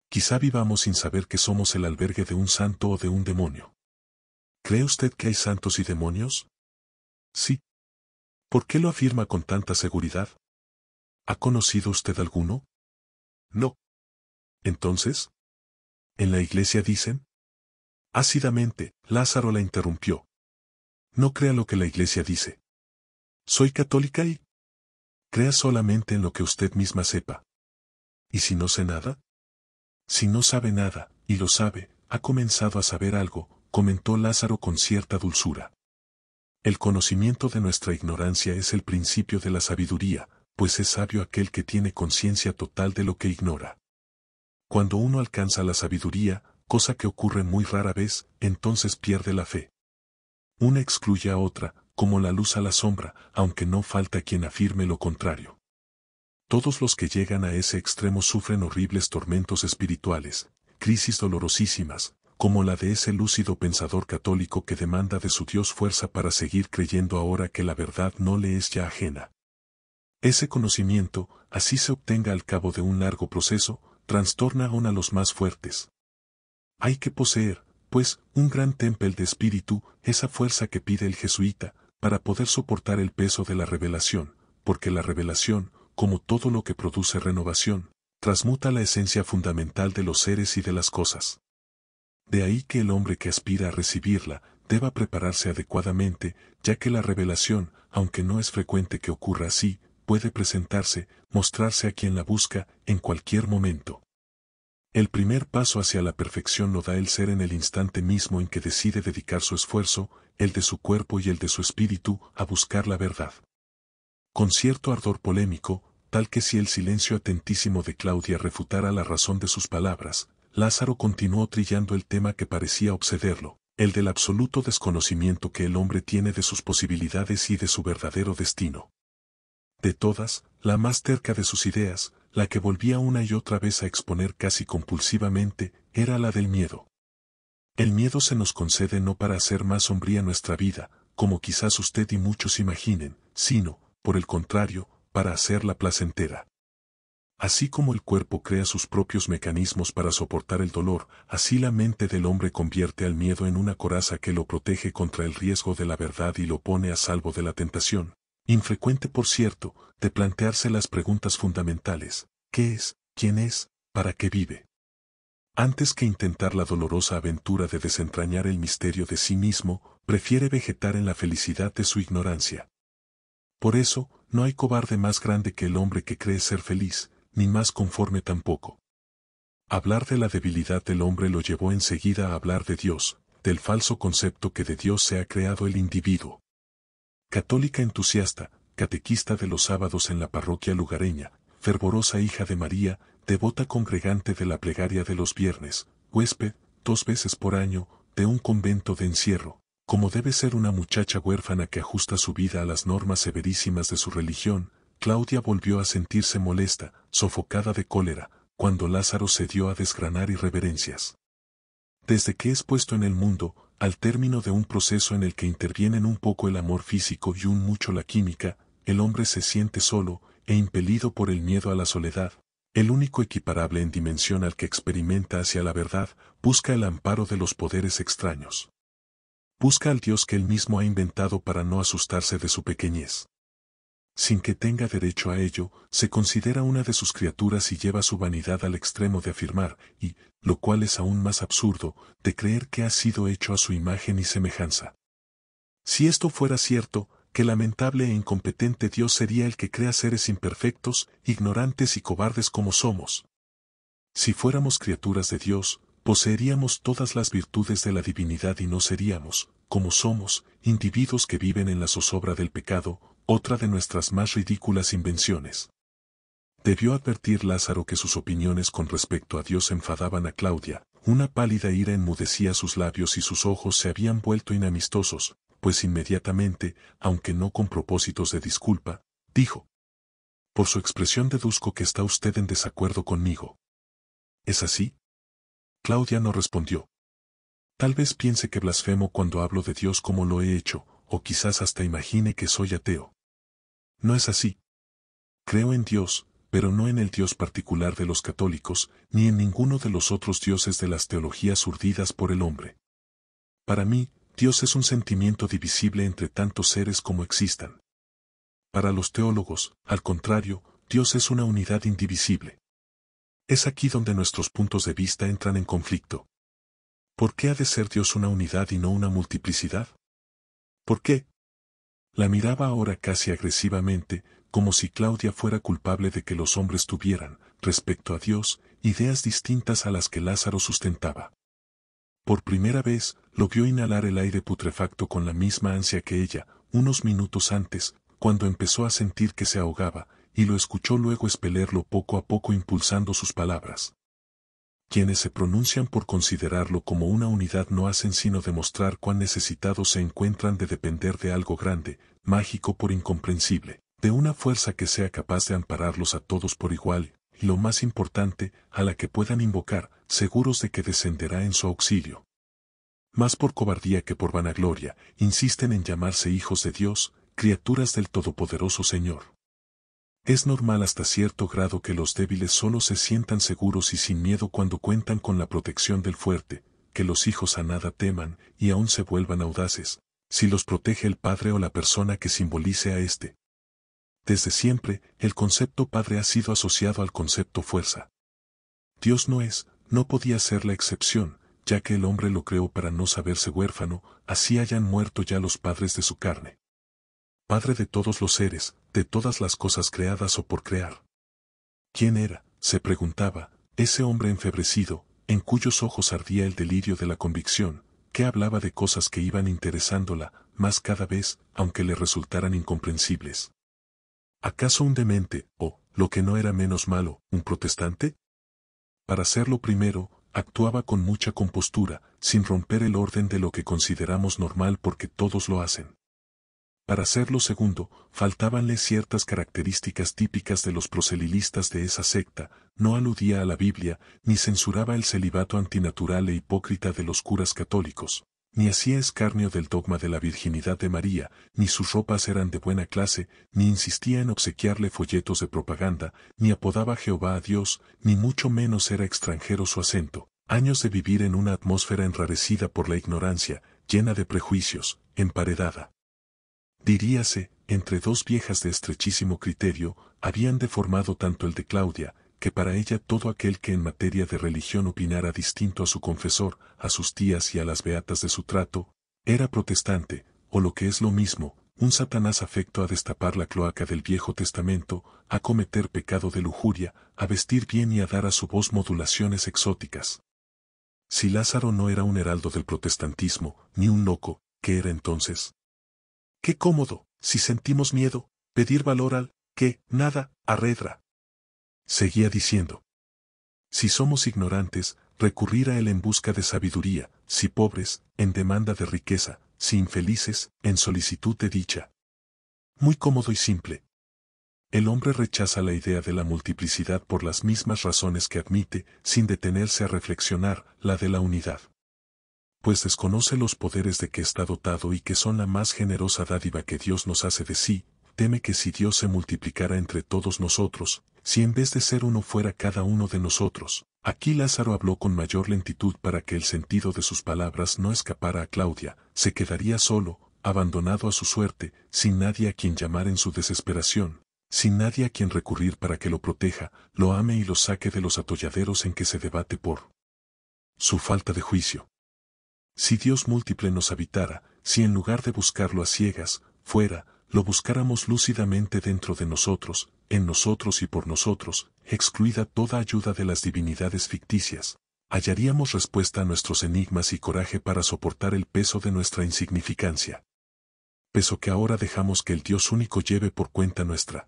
Quizá vivamos sin saber que somos el albergue de un santo o de un demonio. ¿Cree usted que hay santos y demonios? Sí. ¿Por qué lo afirma con tanta seguridad? ¿Ha conocido usted alguno? No. Entonces, ¿en la iglesia dicen? Ácidamente, Lázaro la interrumpió. No crea lo que la iglesia dice. Soy católica y... Crea solamente en lo que usted misma sepa. ¿Y si no sé nada? Si no sabe nada, y lo sabe, ha comenzado a saber algo, comentó Lázaro con cierta dulzura. El conocimiento de nuestra ignorancia es el principio de la sabiduría, pues es sabio aquel que tiene conciencia total de lo que ignora. Cuando uno alcanza la sabiduría, cosa que ocurre muy rara vez, entonces pierde la fe. Una excluye a otra, como la luz a la sombra, aunque no falta quien afirme lo contrario. Todos los que llegan a ese extremo sufren horribles tormentos espirituales, crisis dolorosísimas, como la de ese lúcido pensador católico que demanda de su Dios fuerza para seguir creyendo ahora que la verdad no le es ya ajena. Ese conocimiento, así se obtenga al cabo de un largo proceso, trastorna aún a los más fuertes. Hay que poseer, pues, un gran temple de espíritu, esa fuerza que pide el jesuita, para poder soportar el peso de la revelación, porque la revelación, como todo lo que produce renovación, transmuta la esencia fundamental de los seres y de las cosas. De ahí que el hombre que aspira a recibirla deba prepararse adecuadamente, ya que la revelación, aunque no es frecuente que ocurra así, puede presentarse, mostrarse a quien la busca, en cualquier momento. El primer paso hacia la perfección lo da el ser en el instante mismo en que decide dedicar su esfuerzo, el de su cuerpo y el de su espíritu, a buscar la verdad. Con cierto ardor polémico, tal que si el silencio atentísimo de Claudia refutara la razón de sus palabras, Lázaro continuó trillando el tema que parecía obsederlo, el del absoluto desconocimiento que el hombre tiene de sus posibilidades y de su verdadero destino. De todas, la más terca de sus ideas, la que volvía una y otra vez a exponer casi compulsivamente, era la del miedo. El miedo se nos concede no para hacer más sombría nuestra vida, como quizás usted y muchos imaginen, sino, por el contrario, para hacerla placentera. Así como el cuerpo crea sus propios mecanismos para soportar el dolor, así la mente del hombre convierte al miedo en una coraza que lo protege contra el riesgo de la verdad y lo pone a salvo de la tentación, infrecuente por cierto, de plantearse las preguntas fundamentales, ¿qué es? ¿Quién es? ¿Para qué vive? Antes que intentar la dolorosa aventura de desentrañar el misterio de sí mismo, prefiere vegetar en la felicidad de su ignorancia, por eso, no hay cobarde más grande que el hombre que cree ser feliz, ni más conforme tampoco. Hablar de la debilidad del hombre lo llevó enseguida a hablar de Dios, del falso concepto que de Dios se ha creado el individuo. Católica entusiasta, catequista de los sábados en la parroquia lugareña, fervorosa hija de María, devota congregante de la plegaria de los viernes, huésped, dos veces por año, de un convento de encierro, como debe ser una muchacha huérfana que ajusta su vida a las normas severísimas de su religión, Claudia volvió a sentirse molesta, sofocada de cólera, cuando Lázaro se dio a desgranar irreverencias. Desde que es puesto en el mundo, al término de un proceso en el que intervienen un poco el amor físico y un mucho la química, el hombre se siente solo e impelido por el miedo a la soledad, el único equiparable en dimensión al que experimenta hacia la verdad, busca el amparo de los poderes extraños. Busca al Dios que él mismo ha inventado para no asustarse de su pequeñez. Sin que tenga derecho a ello, se considera una de sus criaturas y lleva su vanidad al extremo de afirmar, y, lo cual es aún más absurdo, de creer que ha sido hecho a su imagen y semejanza. Si esto fuera cierto, qué lamentable e incompetente Dios sería el que crea seres imperfectos, ignorantes y cobardes como somos. Si fuéramos criaturas de Dios, poseeríamos todas las virtudes de la divinidad y no seríamos, como somos, individuos que viven en la zozobra del pecado, otra de nuestras más ridículas invenciones. Debió advertir Lázaro que sus opiniones con respecto a Dios enfadaban a Claudia, una pálida ira enmudecía sus labios y sus ojos se habían vuelto inamistosos, pues inmediatamente, aunque no con propósitos de disculpa, dijo. Por su expresión deduzco que está usted en desacuerdo conmigo. ¿Es así? Claudia no respondió. Tal vez piense que blasfemo cuando hablo de Dios como lo he hecho, o quizás hasta imagine que soy ateo. No es así. Creo en Dios, pero no en el Dios particular de los católicos, ni en ninguno de los otros dioses de las teologías urdidas por el hombre. Para mí, Dios es un sentimiento divisible entre tantos seres como existan. Para los teólogos, al contrario, Dios es una unidad indivisible. Es aquí donde nuestros puntos de vista entran en conflicto. ¿Por qué ha de ser Dios una unidad y no una multiplicidad? ¿Por qué? La miraba ahora casi agresivamente, como si Claudia fuera culpable de que los hombres tuvieran, respecto a Dios, ideas distintas a las que Lázaro sustentaba. Por primera vez, lo vio inhalar el aire putrefacto con la misma ansia que ella, unos minutos antes, cuando empezó a sentir que se ahogaba, y lo escuchó luego espelerlo poco a poco impulsando sus palabras. Quienes se pronuncian por considerarlo como una unidad no hacen sino demostrar cuán necesitados se encuentran de depender de algo grande, mágico por incomprensible, de una fuerza que sea capaz de ampararlos a todos por igual, y lo más importante, a la que puedan invocar, seguros de que descenderá en su auxilio. Más por cobardía que por vanagloria, insisten en llamarse hijos de Dios, criaturas del Todopoderoso Señor. Es normal hasta cierto grado que los débiles solo se sientan seguros y sin miedo cuando cuentan con la protección del fuerte, que los hijos a nada teman y aún se vuelvan audaces, si los protege el padre o la persona que simbolice a éste. Desde siempre, el concepto padre ha sido asociado al concepto fuerza. Dios no es, no podía ser la excepción, ya que el hombre lo creó para no saberse huérfano, así hayan muerto ya los padres de su carne. Padre de todos los seres, de todas las cosas creadas o por crear. ¿Quién era? se preguntaba, ese hombre enfebrecido, en cuyos ojos ardía el delirio de la convicción, que hablaba de cosas que iban interesándola, más cada vez, aunque le resultaran incomprensibles. ¿Acaso un demente, o, lo que no era menos malo, un protestante? Para hacerlo primero, actuaba con mucha compostura, sin romper el orden de lo que consideramos normal porque todos lo hacen. Para ser lo segundo, faltábanle ciertas características típicas de los proselilistas de esa secta, no aludía a la Biblia, ni censuraba el celibato antinatural e hipócrita de los curas católicos, ni hacía escarnio del dogma de la virginidad de María, ni sus ropas eran de buena clase, ni insistía en obsequiarle folletos de propaganda, ni apodaba Jehová a Dios, ni mucho menos era extranjero su acento. Años de vivir en una atmósfera enrarecida por la ignorancia, llena de prejuicios, emparedada Diríase, entre dos viejas de estrechísimo criterio, habían deformado tanto el de Claudia, que para ella todo aquel que en materia de religión opinara distinto a su confesor, a sus tías y a las beatas de su trato, era protestante, o lo que es lo mismo, un Satanás afecto a destapar la cloaca del Viejo Testamento, a cometer pecado de lujuria, a vestir bien y a dar a su voz modulaciones exóticas. Si Lázaro no era un heraldo del protestantismo, ni un loco, ¿qué era entonces? Qué cómodo, si sentimos miedo, pedir valor al que nada arredra. Seguía diciendo. Si somos ignorantes, recurrir a él en busca de sabiduría, si pobres, en demanda de riqueza, si infelices, en solicitud de dicha. Muy cómodo y simple. El hombre rechaza la idea de la multiplicidad por las mismas razones que admite, sin detenerse a reflexionar, la de la unidad pues desconoce los poderes de que está dotado y que son la más generosa dádiva que Dios nos hace de sí, teme que si Dios se multiplicara entre todos nosotros, si en vez de ser uno fuera cada uno de nosotros. Aquí Lázaro habló con mayor lentitud para que el sentido de sus palabras no escapara a Claudia, se quedaría solo, abandonado a su suerte, sin nadie a quien llamar en su desesperación, sin nadie a quien recurrir para que lo proteja, lo ame y lo saque de los atolladeros en que se debate por su falta de juicio. Si Dios múltiple nos habitara, si en lugar de buscarlo a ciegas, fuera, lo buscáramos lúcidamente dentro de nosotros, en nosotros y por nosotros, excluida toda ayuda de las divinidades ficticias, hallaríamos respuesta a nuestros enigmas y coraje para soportar el peso de nuestra insignificancia. Peso que ahora dejamos que el Dios único lleve por cuenta nuestra.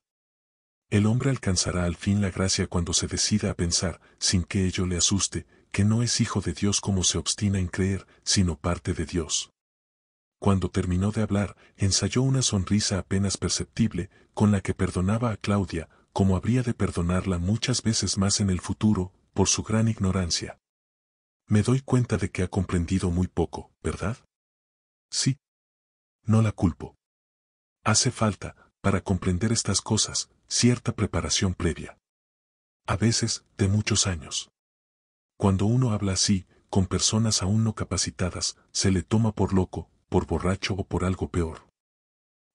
El hombre alcanzará al fin la gracia cuando se decida a pensar, sin que ello le asuste, que no es hijo de Dios como se obstina en creer, sino parte de Dios. Cuando terminó de hablar, ensayó una sonrisa apenas perceptible, con la que perdonaba a Claudia, como habría de perdonarla muchas veces más en el futuro, por su gran ignorancia. Me doy cuenta de que ha comprendido muy poco, ¿verdad? Sí. No la culpo. Hace falta, para comprender estas cosas, cierta preparación previa. A veces, de muchos años. Cuando uno habla así, con personas aún no capacitadas, se le toma por loco, por borracho o por algo peor.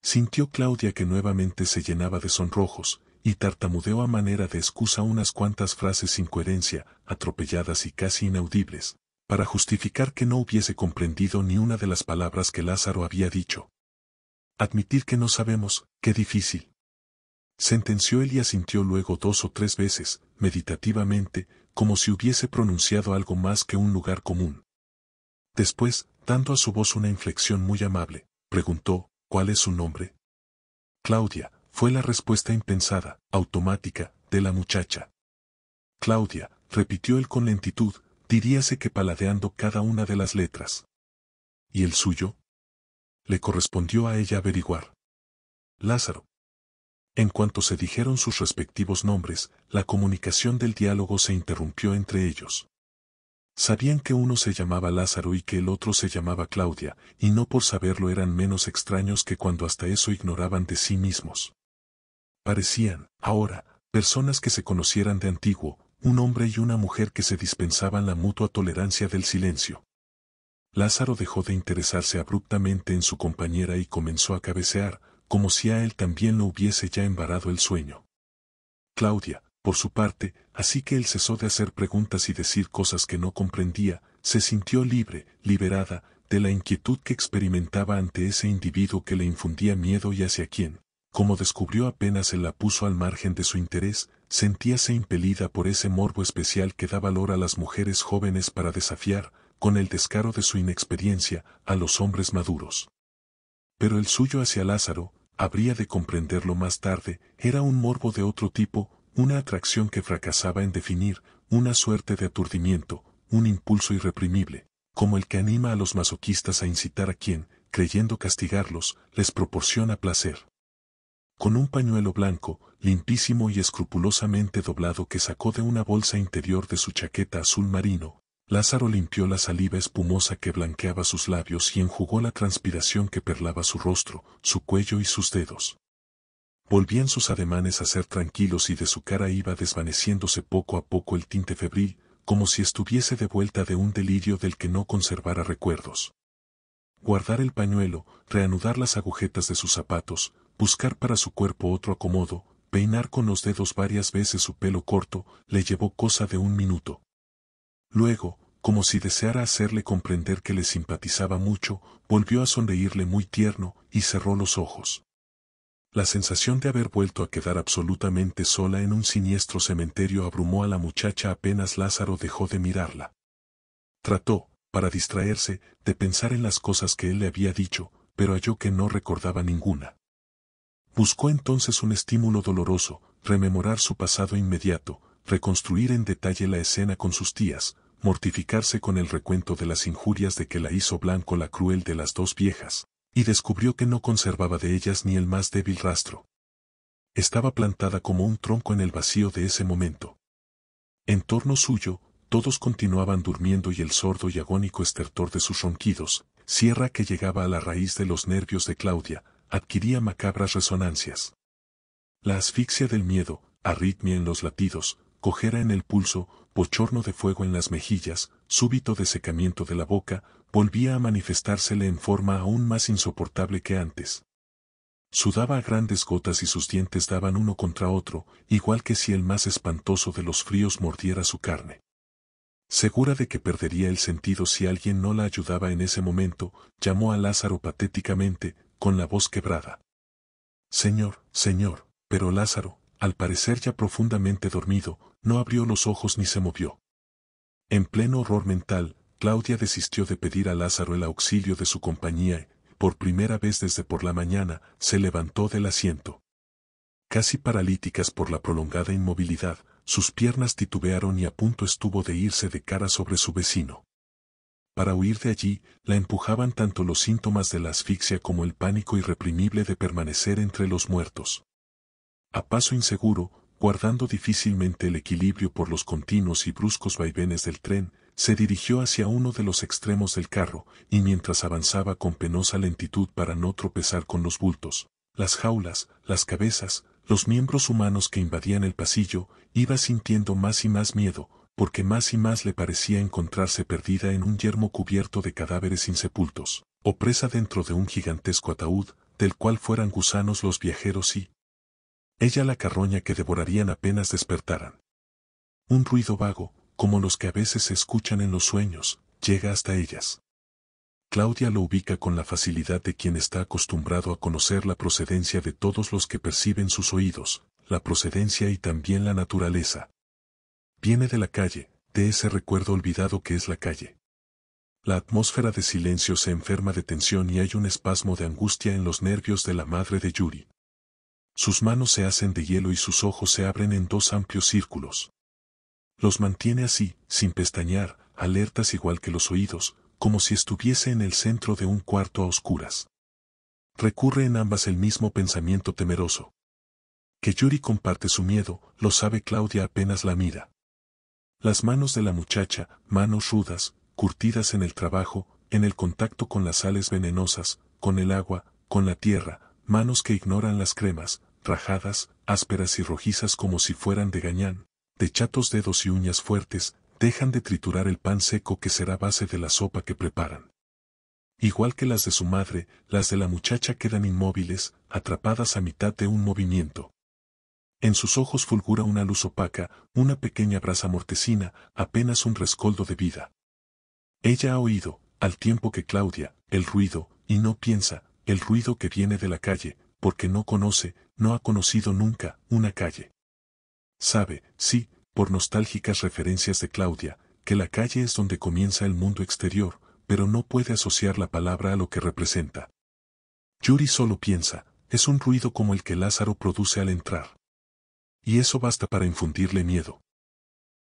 Sintió Claudia que nuevamente se llenaba de sonrojos, y tartamudeó a manera de excusa unas cuantas frases sin coherencia, atropelladas y casi inaudibles, para justificar que no hubiese comprendido ni una de las palabras que Lázaro había dicho. Admitir que no sabemos, qué difícil. Sentenció él y asintió luego dos o tres veces, meditativamente, como si hubiese pronunciado algo más que un lugar común. Después, dando a su voz una inflexión muy amable, preguntó, ¿cuál es su nombre? Claudia, fue la respuesta impensada, automática, de la muchacha. Claudia, repitió él con lentitud, diríase que paladeando cada una de las letras. ¿Y el suyo? Le correspondió a ella averiguar. Lázaro, en cuanto se dijeron sus respectivos nombres, la comunicación del diálogo se interrumpió entre ellos. Sabían que uno se llamaba Lázaro y que el otro se llamaba Claudia, y no por saberlo eran menos extraños que cuando hasta eso ignoraban de sí mismos. Parecían, ahora, personas que se conocieran de antiguo, un hombre y una mujer que se dispensaban la mutua tolerancia del silencio. Lázaro dejó de interesarse abruptamente en su compañera y comenzó a cabecear, como si a él también lo hubiese ya embarado el sueño. Claudia, por su parte, así que él cesó de hacer preguntas y decir cosas que no comprendía, se sintió libre, liberada, de la inquietud que experimentaba ante ese individuo que le infundía miedo y hacia quien, como descubrió apenas él la puso al margen de su interés, sentíase impelida por ese morbo especial que da valor a las mujeres jóvenes para desafiar, con el descaro de su inexperiencia, a los hombres maduros. Pero el suyo hacia Lázaro, habría de comprenderlo más tarde, era un morbo de otro tipo, una atracción que fracasaba en definir, una suerte de aturdimiento, un impulso irreprimible, como el que anima a los masoquistas a incitar a quien, creyendo castigarlos, les proporciona placer. Con un pañuelo blanco, limpísimo y escrupulosamente doblado que sacó de una bolsa interior de su chaqueta azul marino, Lázaro limpió la saliva espumosa que blanqueaba sus labios y enjugó la transpiración que perlaba su rostro, su cuello y sus dedos. Volvían sus ademanes a ser tranquilos y de su cara iba desvaneciéndose poco a poco el tinte febril, como si estuviese de vuelta de un delirio del que no conservara recuerdos. Guardar el pañuelo, reanudar las agujetas de sus zapatos, buscar para su cuerpo otro acomodo, peinar con los dedos varias veces su pelo corto, le llevó cosa de un minuto. Luego, como si deseara hacerle comprender que le simpatizaba mucho, volvió a sonreírle muy tierno y cerró los ojos. La sensación de haber vuelto a quedar absolutamente sola en un siniestro cementerio abrumó a la muchacha apenas Lázaro dejó de mirarla. Trató, para distraerse, de pensar en las cosas que él le había dicho, pero halló que no recordaba ninguna. Buscó entonces un estímulo doloroso, rememorar su pasado inmediato, reconstruir en detalle la escena con sus tías, mortificarse con el recuento de las injurias de que la hizo blanco la cruel de las dos viejas, y descubrió que no conservaba de ellas ni el más débil rastro. Estaba plantada como un tronco en el vacío de ese momento. En torno suyo, todos continuaban durmiendo y el sordo y agónico estertor de sus ronquidos, sierra que llegaba a la raíz de los nervios de Claudia, adquiría macabras resonancias. La asfixia del miedo, arritmia en los latidos, cojera en el pulso, pochorno de fuego en las mejillas, súbito desecamiento de la boca, volvía a manifestársele en forma aún más insoportable que antes. Sudaba a grandes gotas y sus dientes daban uno contra otro, igual que si el más espantoso de los fríos mordiera su carne. Segura de que perdería el sentido si alguien no la ayudaba en ese momento, llamó a Lázaro patéticamente, con la voz quebrada. Señor, señor, pero Lázaro, al parecer ya profundamente dormido, no abrió los ojos ni se movió. En pleno horror mental, Claudia desistió de pedir a Lázaro el auxilio de su compañía y, por primera vez desde por la mañana, se levantó del asiento. Casi paralíticas por la prolongada inmovilidad, sus piernas titubearon y a punto estuvo de irse de cara sobre su vecino. Para huir de allí, la empujaban tanto los síntomas de la asfixia como el pánico irreprimible de permanecer entre los muertos. A paso inseguro, guardando difícilmente el equilibrio por los continuos y bruscos vaivenes del tren, se dirigió hacia uno de los extremos del carro, y mientras avanzaba con penosa lentitud para no tropezar con los bultos, las jaulas, las cabezas, los miembros humanos que invadían el pasillo, iba sintiendo más y más miedo, porque más y más le parecía encontrarse perdida en un yermo cubierto de cadáveres insepultos, o presa dentro de un gigantesco ataúd, del cual fueran gusanos los viajeros y, ella la carroña que devorarían apenas despertaran. Un ruido vago, como los que a veces se escuchan en los sueños, llega hasta ellas. Claudia lo ubica con la facilidad de quien está acostumbrado a conocer la procedencia de todos los que perciben sus oídos, la procedencia y también la naturaleza. Viene de la calle, de ese recuerdo olvidado que es la calle. La atmósfera de silencio se enferma de tensión y hay un espasmo de angustia en los nervios de la madre de Yuri. Sus manos se hacen de hielo y sus ojos se abren en dos amplios círculos. Los mantiene así, sin pestañear, alertas igual que los oídos, como si estuviese en el centro de un cuarto a oscuras. Recurre en ambas el mismo pensamiento temeroso. Que Yuri comparte su miedo, lo sabe Claudia apenas la mira. Las manos de la muchacha, manos rudas, curtidas en el trabajo, en el contacto con las sales venenosas, con el agua, con la tierra, manos que ignoran las cremas, rajadas, ásperas y rojizas como si fueran de gañán, de chatos dedos y uñas fuertes, dejan de triturar el pan seco que será base de la sopa que preparan. Igual que las de su madre, las de la muchacha quedan inmóviles, atrapadas a mitad de un movimiento. En sus ojos fulgura una luz opaca, una pequeña brasa mortecina, apenas un rescoldo de vida. Ella ha oído, al tiempo que Claudia, el ruido, y no piensa, el ruido que viene de la calle, porque no conoce, no ha conocido nunca, una calle. Sabe, sí, por nostálgicas referencias de Claudia, que la calle es donde comienza el mundo exterior, pero no puede asociar la palabra a lo que representa. Yuri solo piensa, es un ruido como el que Lázaro produce al entrar. Y eso basta para infundirle miedo.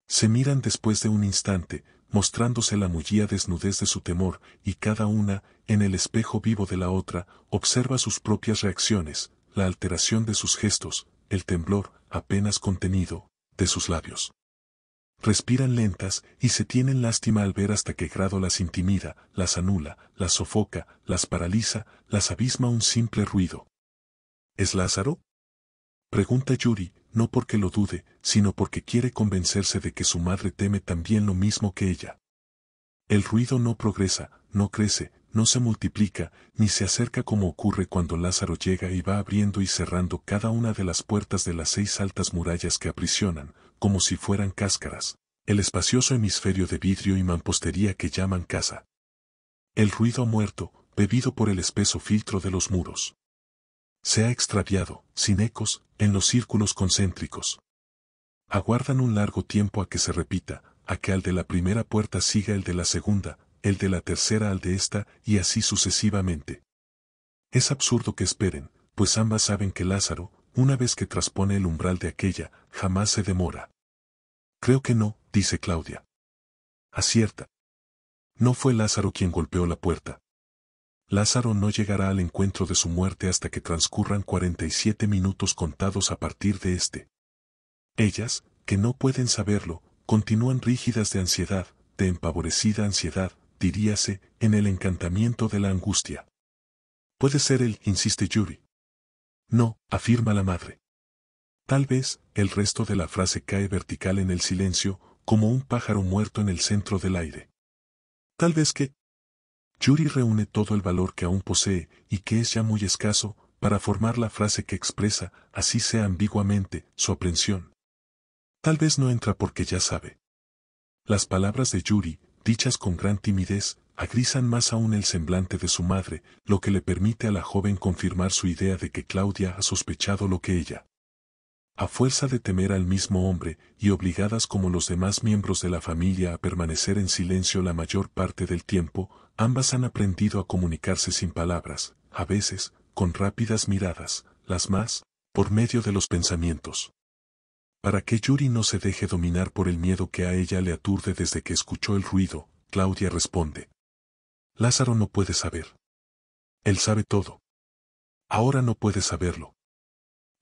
Se miran después de un instante, mostrándose la mullía desnudez de su temor, y cada una, en el espejo vivo de la otra, observa sus propias reacciones, la alteración de sus gestos, el temblor, apenas contenido, de sus labios. Respiran lentas y se tienen lástima al ver hasta qué grado las intimida, las anula, las sofoca, las paraliza, las abisma un simple ruido. ¿Es Lázaro? Pregunta Yuri, no porque lo dude, sino porque quiere convencerse de que su madre teme también lo mismo que ella. El ruido no progresa, no crece, no se multiplica, ni se acerca como ocurre cuando Lázaro llega y va abriendo y cerrando cada una de las puertas de las seis altas murallas que aprisionan, como si fueran cáscaras, el espacioso hemisferio de vidrio y mampostería que llaman casa. El ruido ha muerto, bebido por el espeso filtro de los muros. Se ha extraviado, sin ecos, en los círculos concéntricos. Aguardan un largo tiempo a que se repita, a que al de la primera puerta siga el de la segunda, el de la tercera al de esta, y así sucesivamente. Es absurdo que esperen, pues ambas saben que Lázaro, una vez que traspone el umbral de aquella, jamás se demora. Creo que no, dice Claudia. Acierta. No fue Lázaro quien golpeó la puerta. Lázaro no llegará al encuentro de su muerte hasta que transcurran 47 minutos contados a partir de este. Ellas, que no pueden saberlo, continúan rígidas de ansiedad, de empavorecida ansiedad, diríase, en el encantamiento de la angustia. Puede ser él, insiste Yuri. No, afirma la madre. Tal vez, el resto de la frase cae vertical en el silencio, como un pájaro muerto en el centro del aire. Tal vez que, Yuri reúne todo el valor que aún posee y que es ya muy escaso para formar la frase que expresa, así sea ambiguamente, su aprensión. Tal vez no entra porque ya sabe. Las palabras de Yuri, dichas con gran timidez, agrizan más aún el semblante de su madre, lo que le permite a la joven confirmar su idea de que Claudia ha sospechado lo que ella. A fuerza de temer al mismo hombre, y obligadas como los demás miembros de la familia a permanecer en silencio la mayor parte del tiempo, Ambas han aprendido a comunicarse sin palabras, a veces, con rápidas miradas, las más, por medio de los pensamientos. Para que Yuri no se deje dominar por el miedo que a ella le aturde desde que escuchó el ruido, Claudia responde. Lázaro no puede saber. Él sabe todo. Ahora no puede saberlo.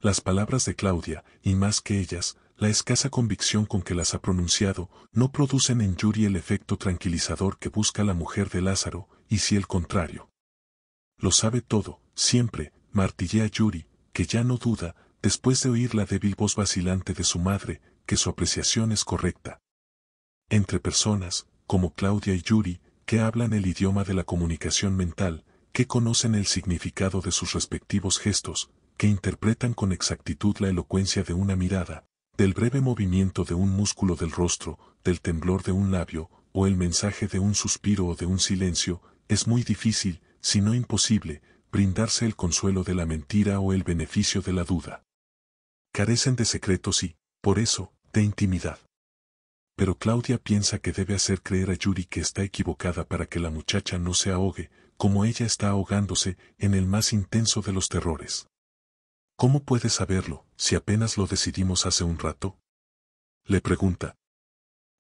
Las palabras de Claudia, y más que ellas, la escasa convicción con que las ha pronunciado, no producen en Yuri el efecto tranquilizador que busca la mujer de Lázaro, y si el contrario. Lo sabe todo, siempre, martillea Yuri, que ya no duda, después de oír la débil voz vacilante de su madre, que su apreciación es correcta. Entre personas, como Claudia y Yuri, que hablan el idioma de la comunicación mental, que conocen el significado de sus respectivos gestos, que interpretan con exactitud la elocuencia de una mirada, del breve movimiento de un músculo del rostro, del temblor de un labio, o el mensaje de un suspiro o de un silencio, es muy difícil, si no imposible, brindarse el consuelo de la mentira o el beneficio de la duda. Carecen de secretos y, por eso, de intimidad. Pero Claudia piensa que debe hacer creer a Yuri que está equivocada para que la muchacha no se ahogue, como ella está ahogándose, en el más intenso de los terrores. ¿Cómo puede saberlo, si apenas lo decidimos hace un rato? Le pregunta.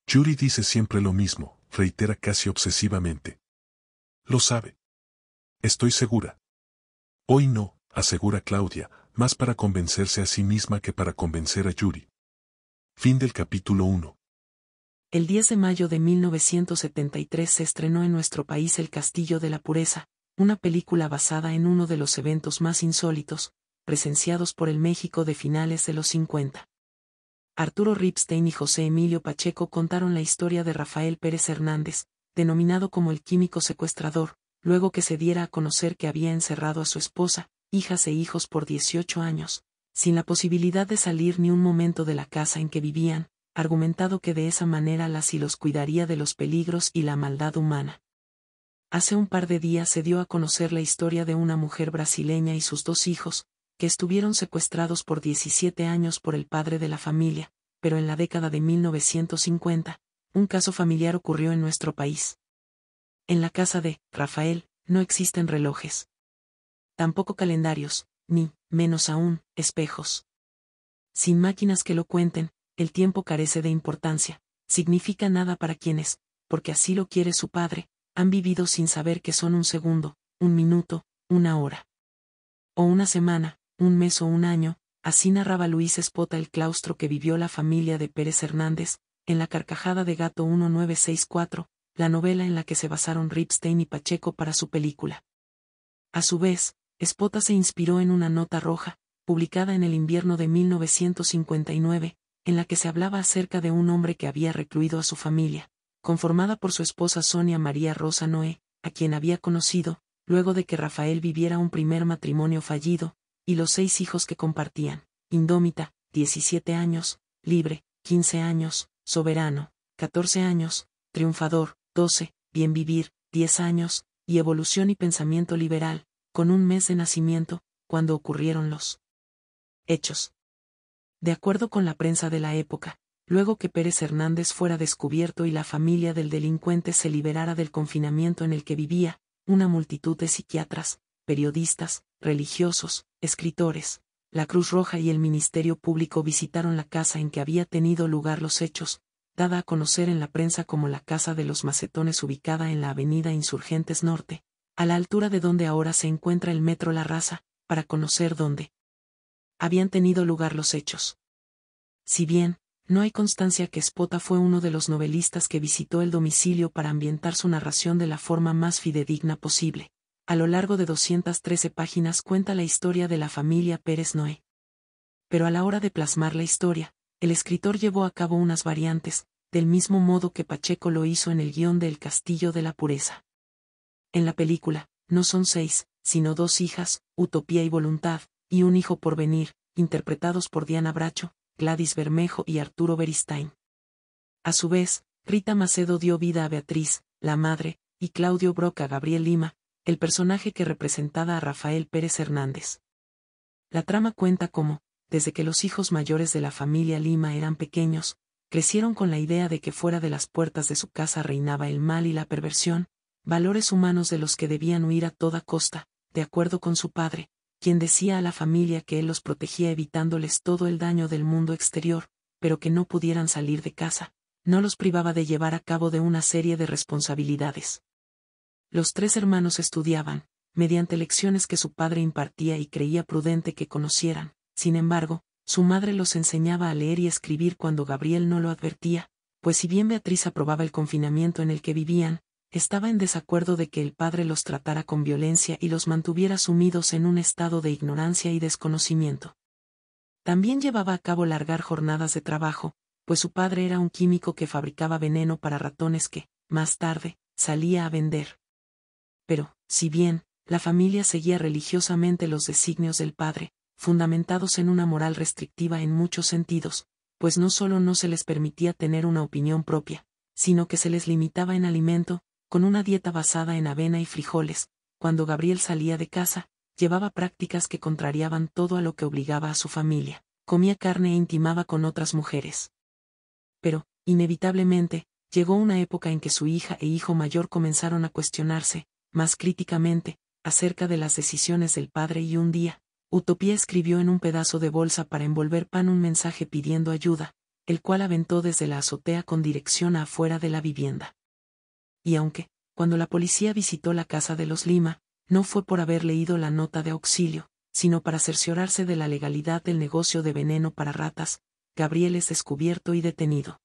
Yuri dice siempre lo mismo, reitera casi obsesivamente. Lo sabe. Estoy segura. Hoy no, asegura Claudia, más para convencerse a sí misma que para convencer a Yuri. Fin del capítulo 1. El 10 de mayo de 1973 se estrenó en nuestro país El Castillo de la Pureza, una película basada en uno de los eventos más insólitos, presenciados por el México de finales de los 50. Arturo Ripstein y José Emilio Pacheco contaron la historia de Rafael Pérez Hernández, denominado como el químico secuestrador, luego que se diera a conocer que había encerrado a su esposa, hijas e hijos por 18 años, sin la posibilidad de salir ni un momento de la casa en que vivían, argumentado que de esa manera las y los cuidaría de los peligros y la maldad humana. Hace un par de días se dio a conocer la historia de una mujer brasileña y sus dos hijos, que estuvieron secuestrados por 17 años por el padre de la familia, pero en la década de 1950, un caso familiar ocurrió en nuestro país. En la casa de Rafael no existen relojes. Tampoco calendarios, ni, menos aún, espejos. Sin máquinas que lo cuenten, el tiempo carece de importancia, significa nada para quienes, porque así lo quiere su padre, han vivido sin saber que son un segundo, un minuto, una hora. O una semana, un mes o un año, así narraba Luis Espota el claustro que vivió la familia de Pérez Hernández, en La Carcajada de Gato 1964, la novela en la que se basaron Ripstein y Pacheco para su película. A su vez, Espota se inspiró en una nota roja, publicada en el invierno de 1959, en la que se hablaba acerca de un hombre que había recluido a su familia, conformada por su esposa Sonia María Rosa Noé, a quien había conocido, luego de que Rafael viviera un primer matrimonio fallido, y los seis hijos que compartían, indómita, 17 años, libre, 15 años, soberano, 14 años, triunfador, 12, bien vivir, 10 años, y evolución y pensamiento liberal, con un mes de nacimiento, cuando ocurrieron los hechos. De acuerdo con la prensa de la época, luego que Pérez Hernández fuera descubierto y la familia del delincuente se liberara del confinamiento en el que vivía, una multitud de psiquiatras, periodistas, religiosos, escritores, la Cruz Roja y el Ministerio Público visitaron la casa en que había tenido lugar los hechos, dada a conocer en la prensa como la Casa de los Macetones ubicada en la Avenida Insurgentes Norte, a la altura de donde ahora se encuentra el Metro La Raza, para conocer dónde habían tenido lugar los hechos. Si bien, no hay constancia que Spota fue uno de los novelistas que visitó el domicilio para ambientar su narración de la forma más fidedigna posible a lo largo de 213 páginas cuenta la historia de la familia Pérez Noé. Pero a la hora de plasmar la historia, el escritor llevó a cabo unas variantes, del mismo modo que Pacheco lo hizo en el guión de El Castillo de la Pureza. En la película, no son seis, sino dos hijas, Utopía y Voluntad, y un hijo por venir, interpretados por Diana Bracho, Gladys Bermejo y Arturo Beristain. A su vez, Rita Macedo dio vida a Beatriz, la madre, y Claudio Broca Gabriel Lima, el personaje que representaba a Rafael Pérez Hernández. La trama cuenta cómo, desde que los hijos mayores de la familia Lima eran pequeños, crecieron con la idea de que fuera de las puertas de su casa reinaba el mal y la perversión, valores humanos de los que debían huir a toda costa, de acuerdo con su padre, quien decía a la familia que él los protegía evitándoles todo el daño del mundo exterior, pero que no pudieran salir de casa, no los privaba de llevar a cabo de una serie de responsabilidades. Los tres hermanos estudiaban, mediante lecciones que su padre impartía y creía prudente que conocieran. Sin embargo, su madre los enseñaba a leer y escribir cuando Gabriel no lo advertía, pues si bien Beatriz aprobaba el confinamiento en el que vivían, estaba en desacuerdo de que el padre los tratara con violencia y los mantuviera sumidos en un estado de ignorancia y desconocimiento. También llevaba a cabo largar jornadas de trabajo, pues su padre era un químico que fabricaba veneno para ratones que, más tarde, salía a vender. Pero, si bien, la familia seguía religiosamente los designios del padre, fundamentados en una moral restrictiva en muchos sentidos, pues no solo no se les permitía tener una opinión propia, sino que se les limitaba en alimento, con una dieta basada en avena y frijoles, cuando Gabriel salía de casa, llevaba prácticas que contrariaban todo a lo que obligaba a su familia, comía carne e intimaba con otras mujeres. Pero, inevitablemente, llegó una época en que su hija e hijo mayor comenzaron a cuestionarse, más críticamente, acerca de las decisiones del padre y un día, Utopía escribió en un pedazo de bolsa para envolver pan un mensaje pidiendo ayuda, el cual aventó desde la azotea con dirección a afuera de la vivienda. Y aunque, cuando la policía visitó la casa de los Lima, no fue por haber leído la nota de auxilio, sino para cerciorarse de la legalidad del negocio de veneno para ratas, Gabriel es descubierto y detenido.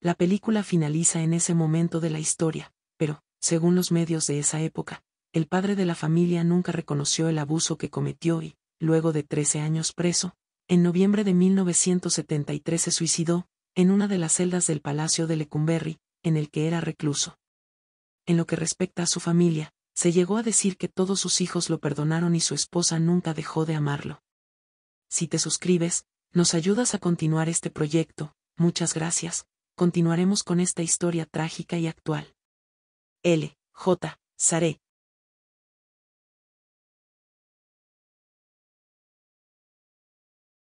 La película finaliza en ese momento de la historia, pero, según los medios de esa época, el padre de la familia nunca reconoció el abuso que cometió y, luego de 13 años preso, en noviembre de 1973 se suicidó, en una de las celdas del Palacio de Lecumberri, en el que era recluso. En lo que respecta a su familia, se llegó a decir que todos sus hijos lo perdonaron y su esposa nunca dejó de amarlo. Si te suscribes, nos ayudas a continuar este proyecto, muchas gracias, continuaremos con esta historia trágica y actual. L. J. Saré,